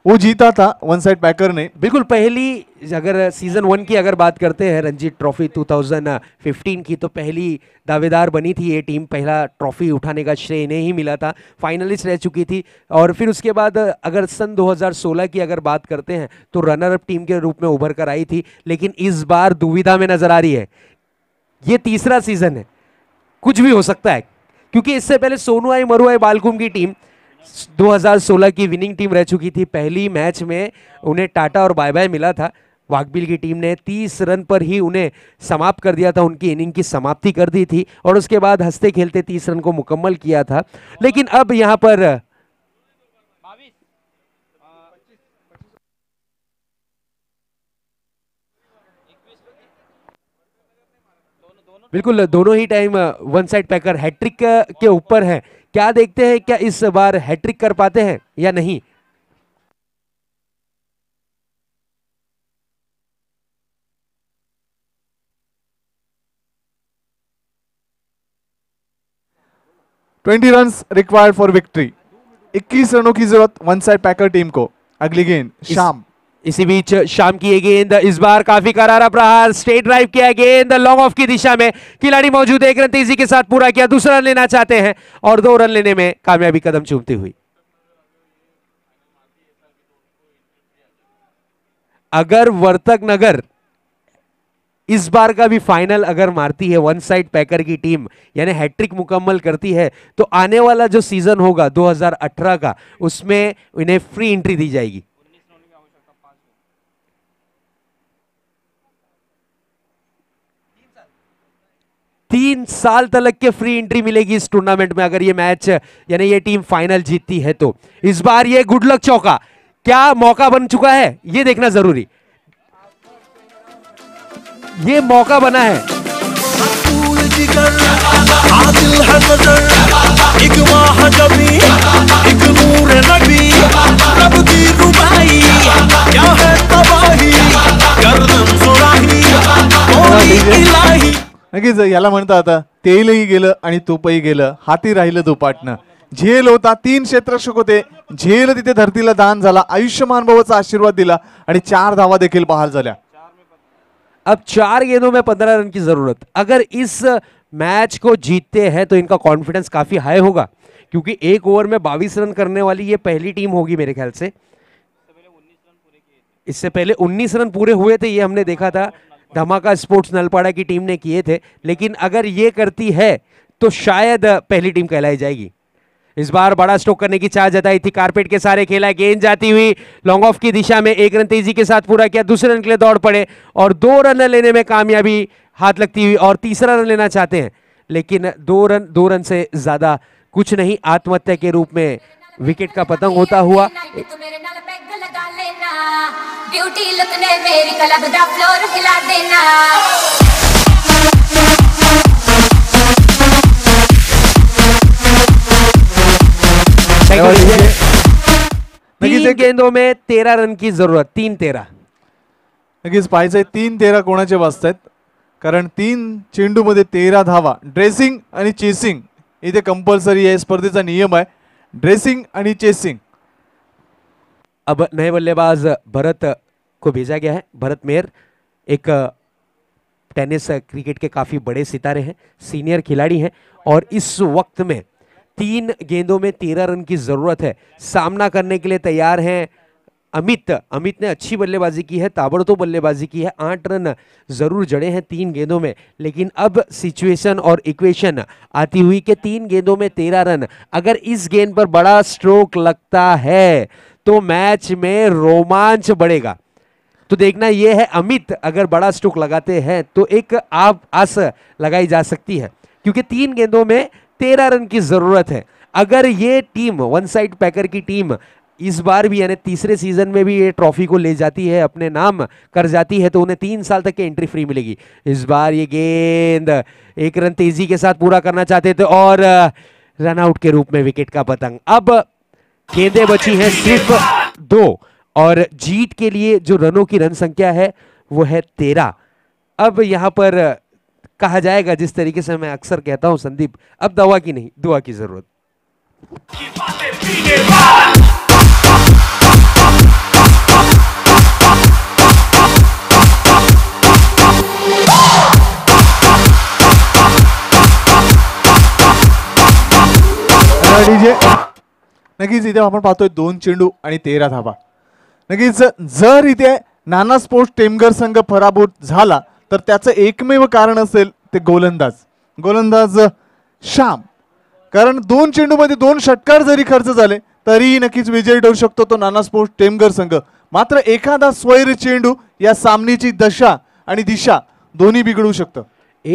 C: वो जीता था वन साइड पैकर ने बिल्कुल पहली अगर सीजन वन की अगर बात करते हैं रंजीत ट्रॉफी 2015 की तो पहली दावेदार बनी थी ये टीम पहला ट्रॉफी उठाने का श्रेय इन्हें ही मिला था फाइनलिस्ट रह चुकी थी और फिर उसके बाद अगर सन 2016 की अगर बात करते हैं तो रनर अप टीम के रूप में उभर कर आई थी लेकिन इस बार दुविधा में नजर आ रही है ये तीसरा सीजन है कुछ भी हो सकता है क्योंकि इससे पहले सोनू आई मरुआई बालकुम की टीम 2016 की विनिंग टीम रह चुकी थी पहली मैच में उन्हें टाटा और बाय बाय मिला था वाकबिल की टीम ने 30 रन पर ही उन्हें समाप्त कर दिया था उनकी इनिंग की समाप्ति कर दी थी और उसके बाद हंसते खेलते 30 रन को मुकम्मल किया था लेकिन अब यहाँ पर बिल्कुल दोनों ही time one side packer hat trick के ऊपर है क्या देखते हैं क्या इस बार हैट्रिक कर पाते हैं या नहीं
B: twenty run required for victory इक्कीस रनों की जरूरत
C: वन साइड पैकर टीम को अगली गेंद शाम इसी बीच शाम की गेंद इस बार काफी करारा प्रहार स्टेट ड्राइव किया गेंद लॉन्ग ऑफ की दिशा में खिलाड़ी मौजूद एक रन तेजी के साथ पूरा किया दूसरा रन लेना चाहते हैं और दो रन लेने में कामयाबी कदम चूमती हुई अगर वर्तक नगर इस बार का भी फाइनल अगर मारती है वन साइड पैकर की टीम यानी हैट्रिक मुकम्मल करती है तो आने वाला जो सीजन होगा 2018 का उसमें इन्हें फ्री एंट्री दी जाएगी तीन साल तक के फ्री एंट्री मिलेगी इस टूर्नामेंट में अगर ये मैच यानी ये टीम फाइनल जीतती है तो इस बार ये गुड लक चौका क्या मौका बन चुका है ये देखना जरूरी ये मौका बना है
B: नक्कीच याला म्हणता आता तेलही गेलं आणि तूपही गेलं हाती राहिलं दुपाटणं झेल होता तीन क्षेत्रक्षक होते झेल तिथे धरतीला दान झाला आयुष्यमान भावाचा आशीर्वाद दिला आणि चार धावा देखील बहाल झाल्या
C: अब चार गेंदों में पंद्रह रन की जरूरत अगर इस मैच को जीतते हैं तो इनका कॉन्फिडेंस काफ़ी हाई होगा क्योंकि एक ओवर में बावीस रन करने वाली ये पहली टीम होगी मेरे ख्याल से इससे पहले उन्नीस रन पूरे हुए थे ये हमने देखा था धमाका स्पोर्ट्स नलपाड़ा की टीम ने किए थे लेकिन अगर ये करती है तो शायद पहली टीम कहलाई जाएगी इस बार बड़ा स्ट्रोक करने की चाह जताई थी कारपेट के सारे खेला गेंद जाती हुई लॉन्ग ऑफ की दिशा में एक रन तेजी के साथ पूरा किया दूसरे रन के लिए दौड़ पड़े और दो रन लेने में कामयाबी हाथ लगती हुई और तीसरा रन लेना चाहते हैं लेकिन दो रन दो रन से ज्यादा कुछ नहीं आत्महत्या के रूप में विकेट का पतंग होता हुआ
A: लगा लेना ब्यूटी लुक मेरी क्लब दा फ्लोर हिला देना
C: गेंदों में तेरा रन की जरूरत तीन तेरा नक्कीच पाहिजे
B: तीन तेरा कोणाचे वाचतायत कारण तीन मध्ये तेरा धावा ड्रेसिंग आणि चेसिंग इथे कंपल्सरी आहे स्पर्धेचा नियम आहे ड्रेसिंग आणि चेसिंग
C: अब नए बल्लेबाज भरत को भेजा गया है भरत मेयर एक टेनिस क्रिकेट के काफ़ी बड़े सितारे हैं सीनियर खिलाड़ी हैं और इस वक्त में तीन गेंदों में तेरह रन की ज़रूरत है सामना करने के लिए तैयार हैं अमित अमित ने अच्छी बल्लेबाजी की है ताबड़तो बल्लेबाजी की है आठ रन जरूर जड़े हैं तीन गेंदों में लेकिन अब सिचुएशन और इक्वेशन आती हुई कि तीन गेंदों में तेरह रन अगर इस गेंद पर बड़ा स्ट्रोक लगता है तो मैच में रोमांच बढ़ेगा तो देखना यह है अमित अगर बड़ा स्ट्रोक लगाते हैं तो एक आप आस लगाई जा सकती है क्योंकि तीन गेंदों में तेरह रन की जरूरत है अगर ये टीम वन साइड पैकर की टीम इस बार भी यानी तीसरे सीजन में भी ये ट्रॉफी को ले जाती है अपने नाम कर जाती है तो उन्हें तीन साल तक की एंट्री फ्री मिलेगी इस बार ये गेंद एक रन तेजी के साथ पूरा करना चाहते थे और रनआउट के रूप में विकेट का पतंग अब गेंदे बची हैं सिर्फ दो और जीत के लिए जो रनों की रन संख्या है वो है तेरह अब यहां पर कहा जाएगा जिस तरीके से मैं अक्सर कहता हूं संदीप अब दवा की नहीं दुआ की जरूरत
B: दीजिए नक्कीच इथे आपण पाहतोय दोन चेंडू आणि तेरा धावा नक्कीच जर इथे नाना स्पोर्ट्स टेमगर संघ पराभूत झाला तर त्याचं एकमेव कारण असेल ते गोलंदाज गोलंदाज श्याम कारण दोन चेंडूमध्ये दोन षटकार जरी खर्च झाले तरीही नक्कीच विजयी ठेवू शकतो तो नाना स्पोर्ट्स टेमगर संघ मात्र एखादा स्वैर चेंडू या सामनेची दशा
C: आणि दिशा दोन्ही बिघडू शकतं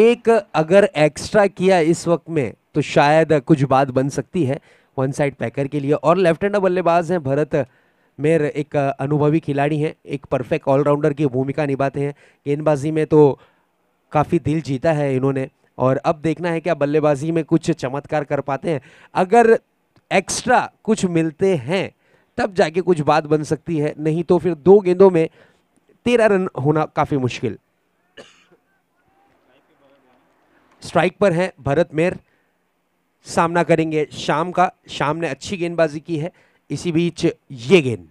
C: एक अगर एक्स्ट्रा किया इस वक्त में तो शायद कुछ बात बन सकती है वन साइड पैकर के लिए और लेफ्ट हैंड बल्लेबाज हैं भरत मेर एक अनुभवी खिलाड़ी हैं एक परफेक्ट ऑलराउंडर की भूमिका निभाते हैं गेंदबाजी में तो काफ़ी दिल जीता है इन्होंने और अब देखना है क्या बल्लेबाजी में कुछ चमत्कार कर पाते हैं अगर एक्स्ट्रा कुछ मिलते हैं तब जाके कुछ बात बन सकती है नहीं तो फिर दो गेंदों में तेरह रन होना काफ़ी मुश्किल स्ट्राइक पर हैं भरत मेर सामना करेंगे शाम का शाम ने अच्छी गेंदबाजी की है इसी बीच ये गेंद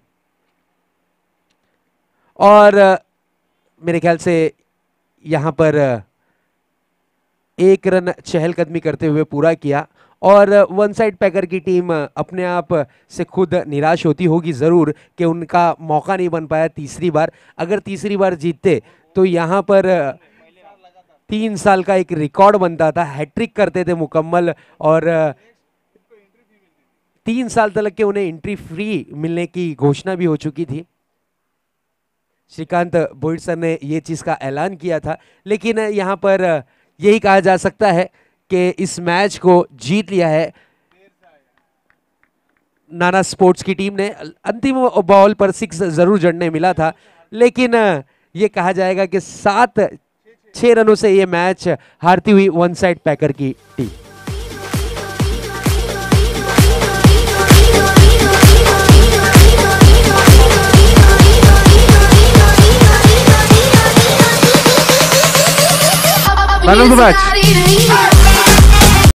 C: और मेरे ख्याल से यहाँ पर एक रन चहलकदमी करते हुए पूरा किया और वन साइड पैकर की टीम अपने आप से खुद निराश होती होगी ज़रूर कि उनका मौका नहीं बन पाया तीसरी बार अगर तीसरी बार जीतते तो यहाँ पर तीन साल का एक रिकॉर्ड बनता था हैट्रिक करते थे मुकम्मल और तीन साल तक के उन्हें एंट्री फ्री मिलने की घोषणा भी हो चुकी थी श्रीकांत बोइड सर ने ये चीज़ का ऐलान किया था लेकिन यहाँ पर यही कहा जा सकता है कि इस मैच को जीत लिया है नाना स्पोर्ट्स की टीम ने अंतिम बॉल पर सिक्स ज़रूर जड़ने मिला था लेकिन ये कहा जाएगा कि सात छह रनों से ये मैच हारती हुई वन साइड पैकर की team Man of the match.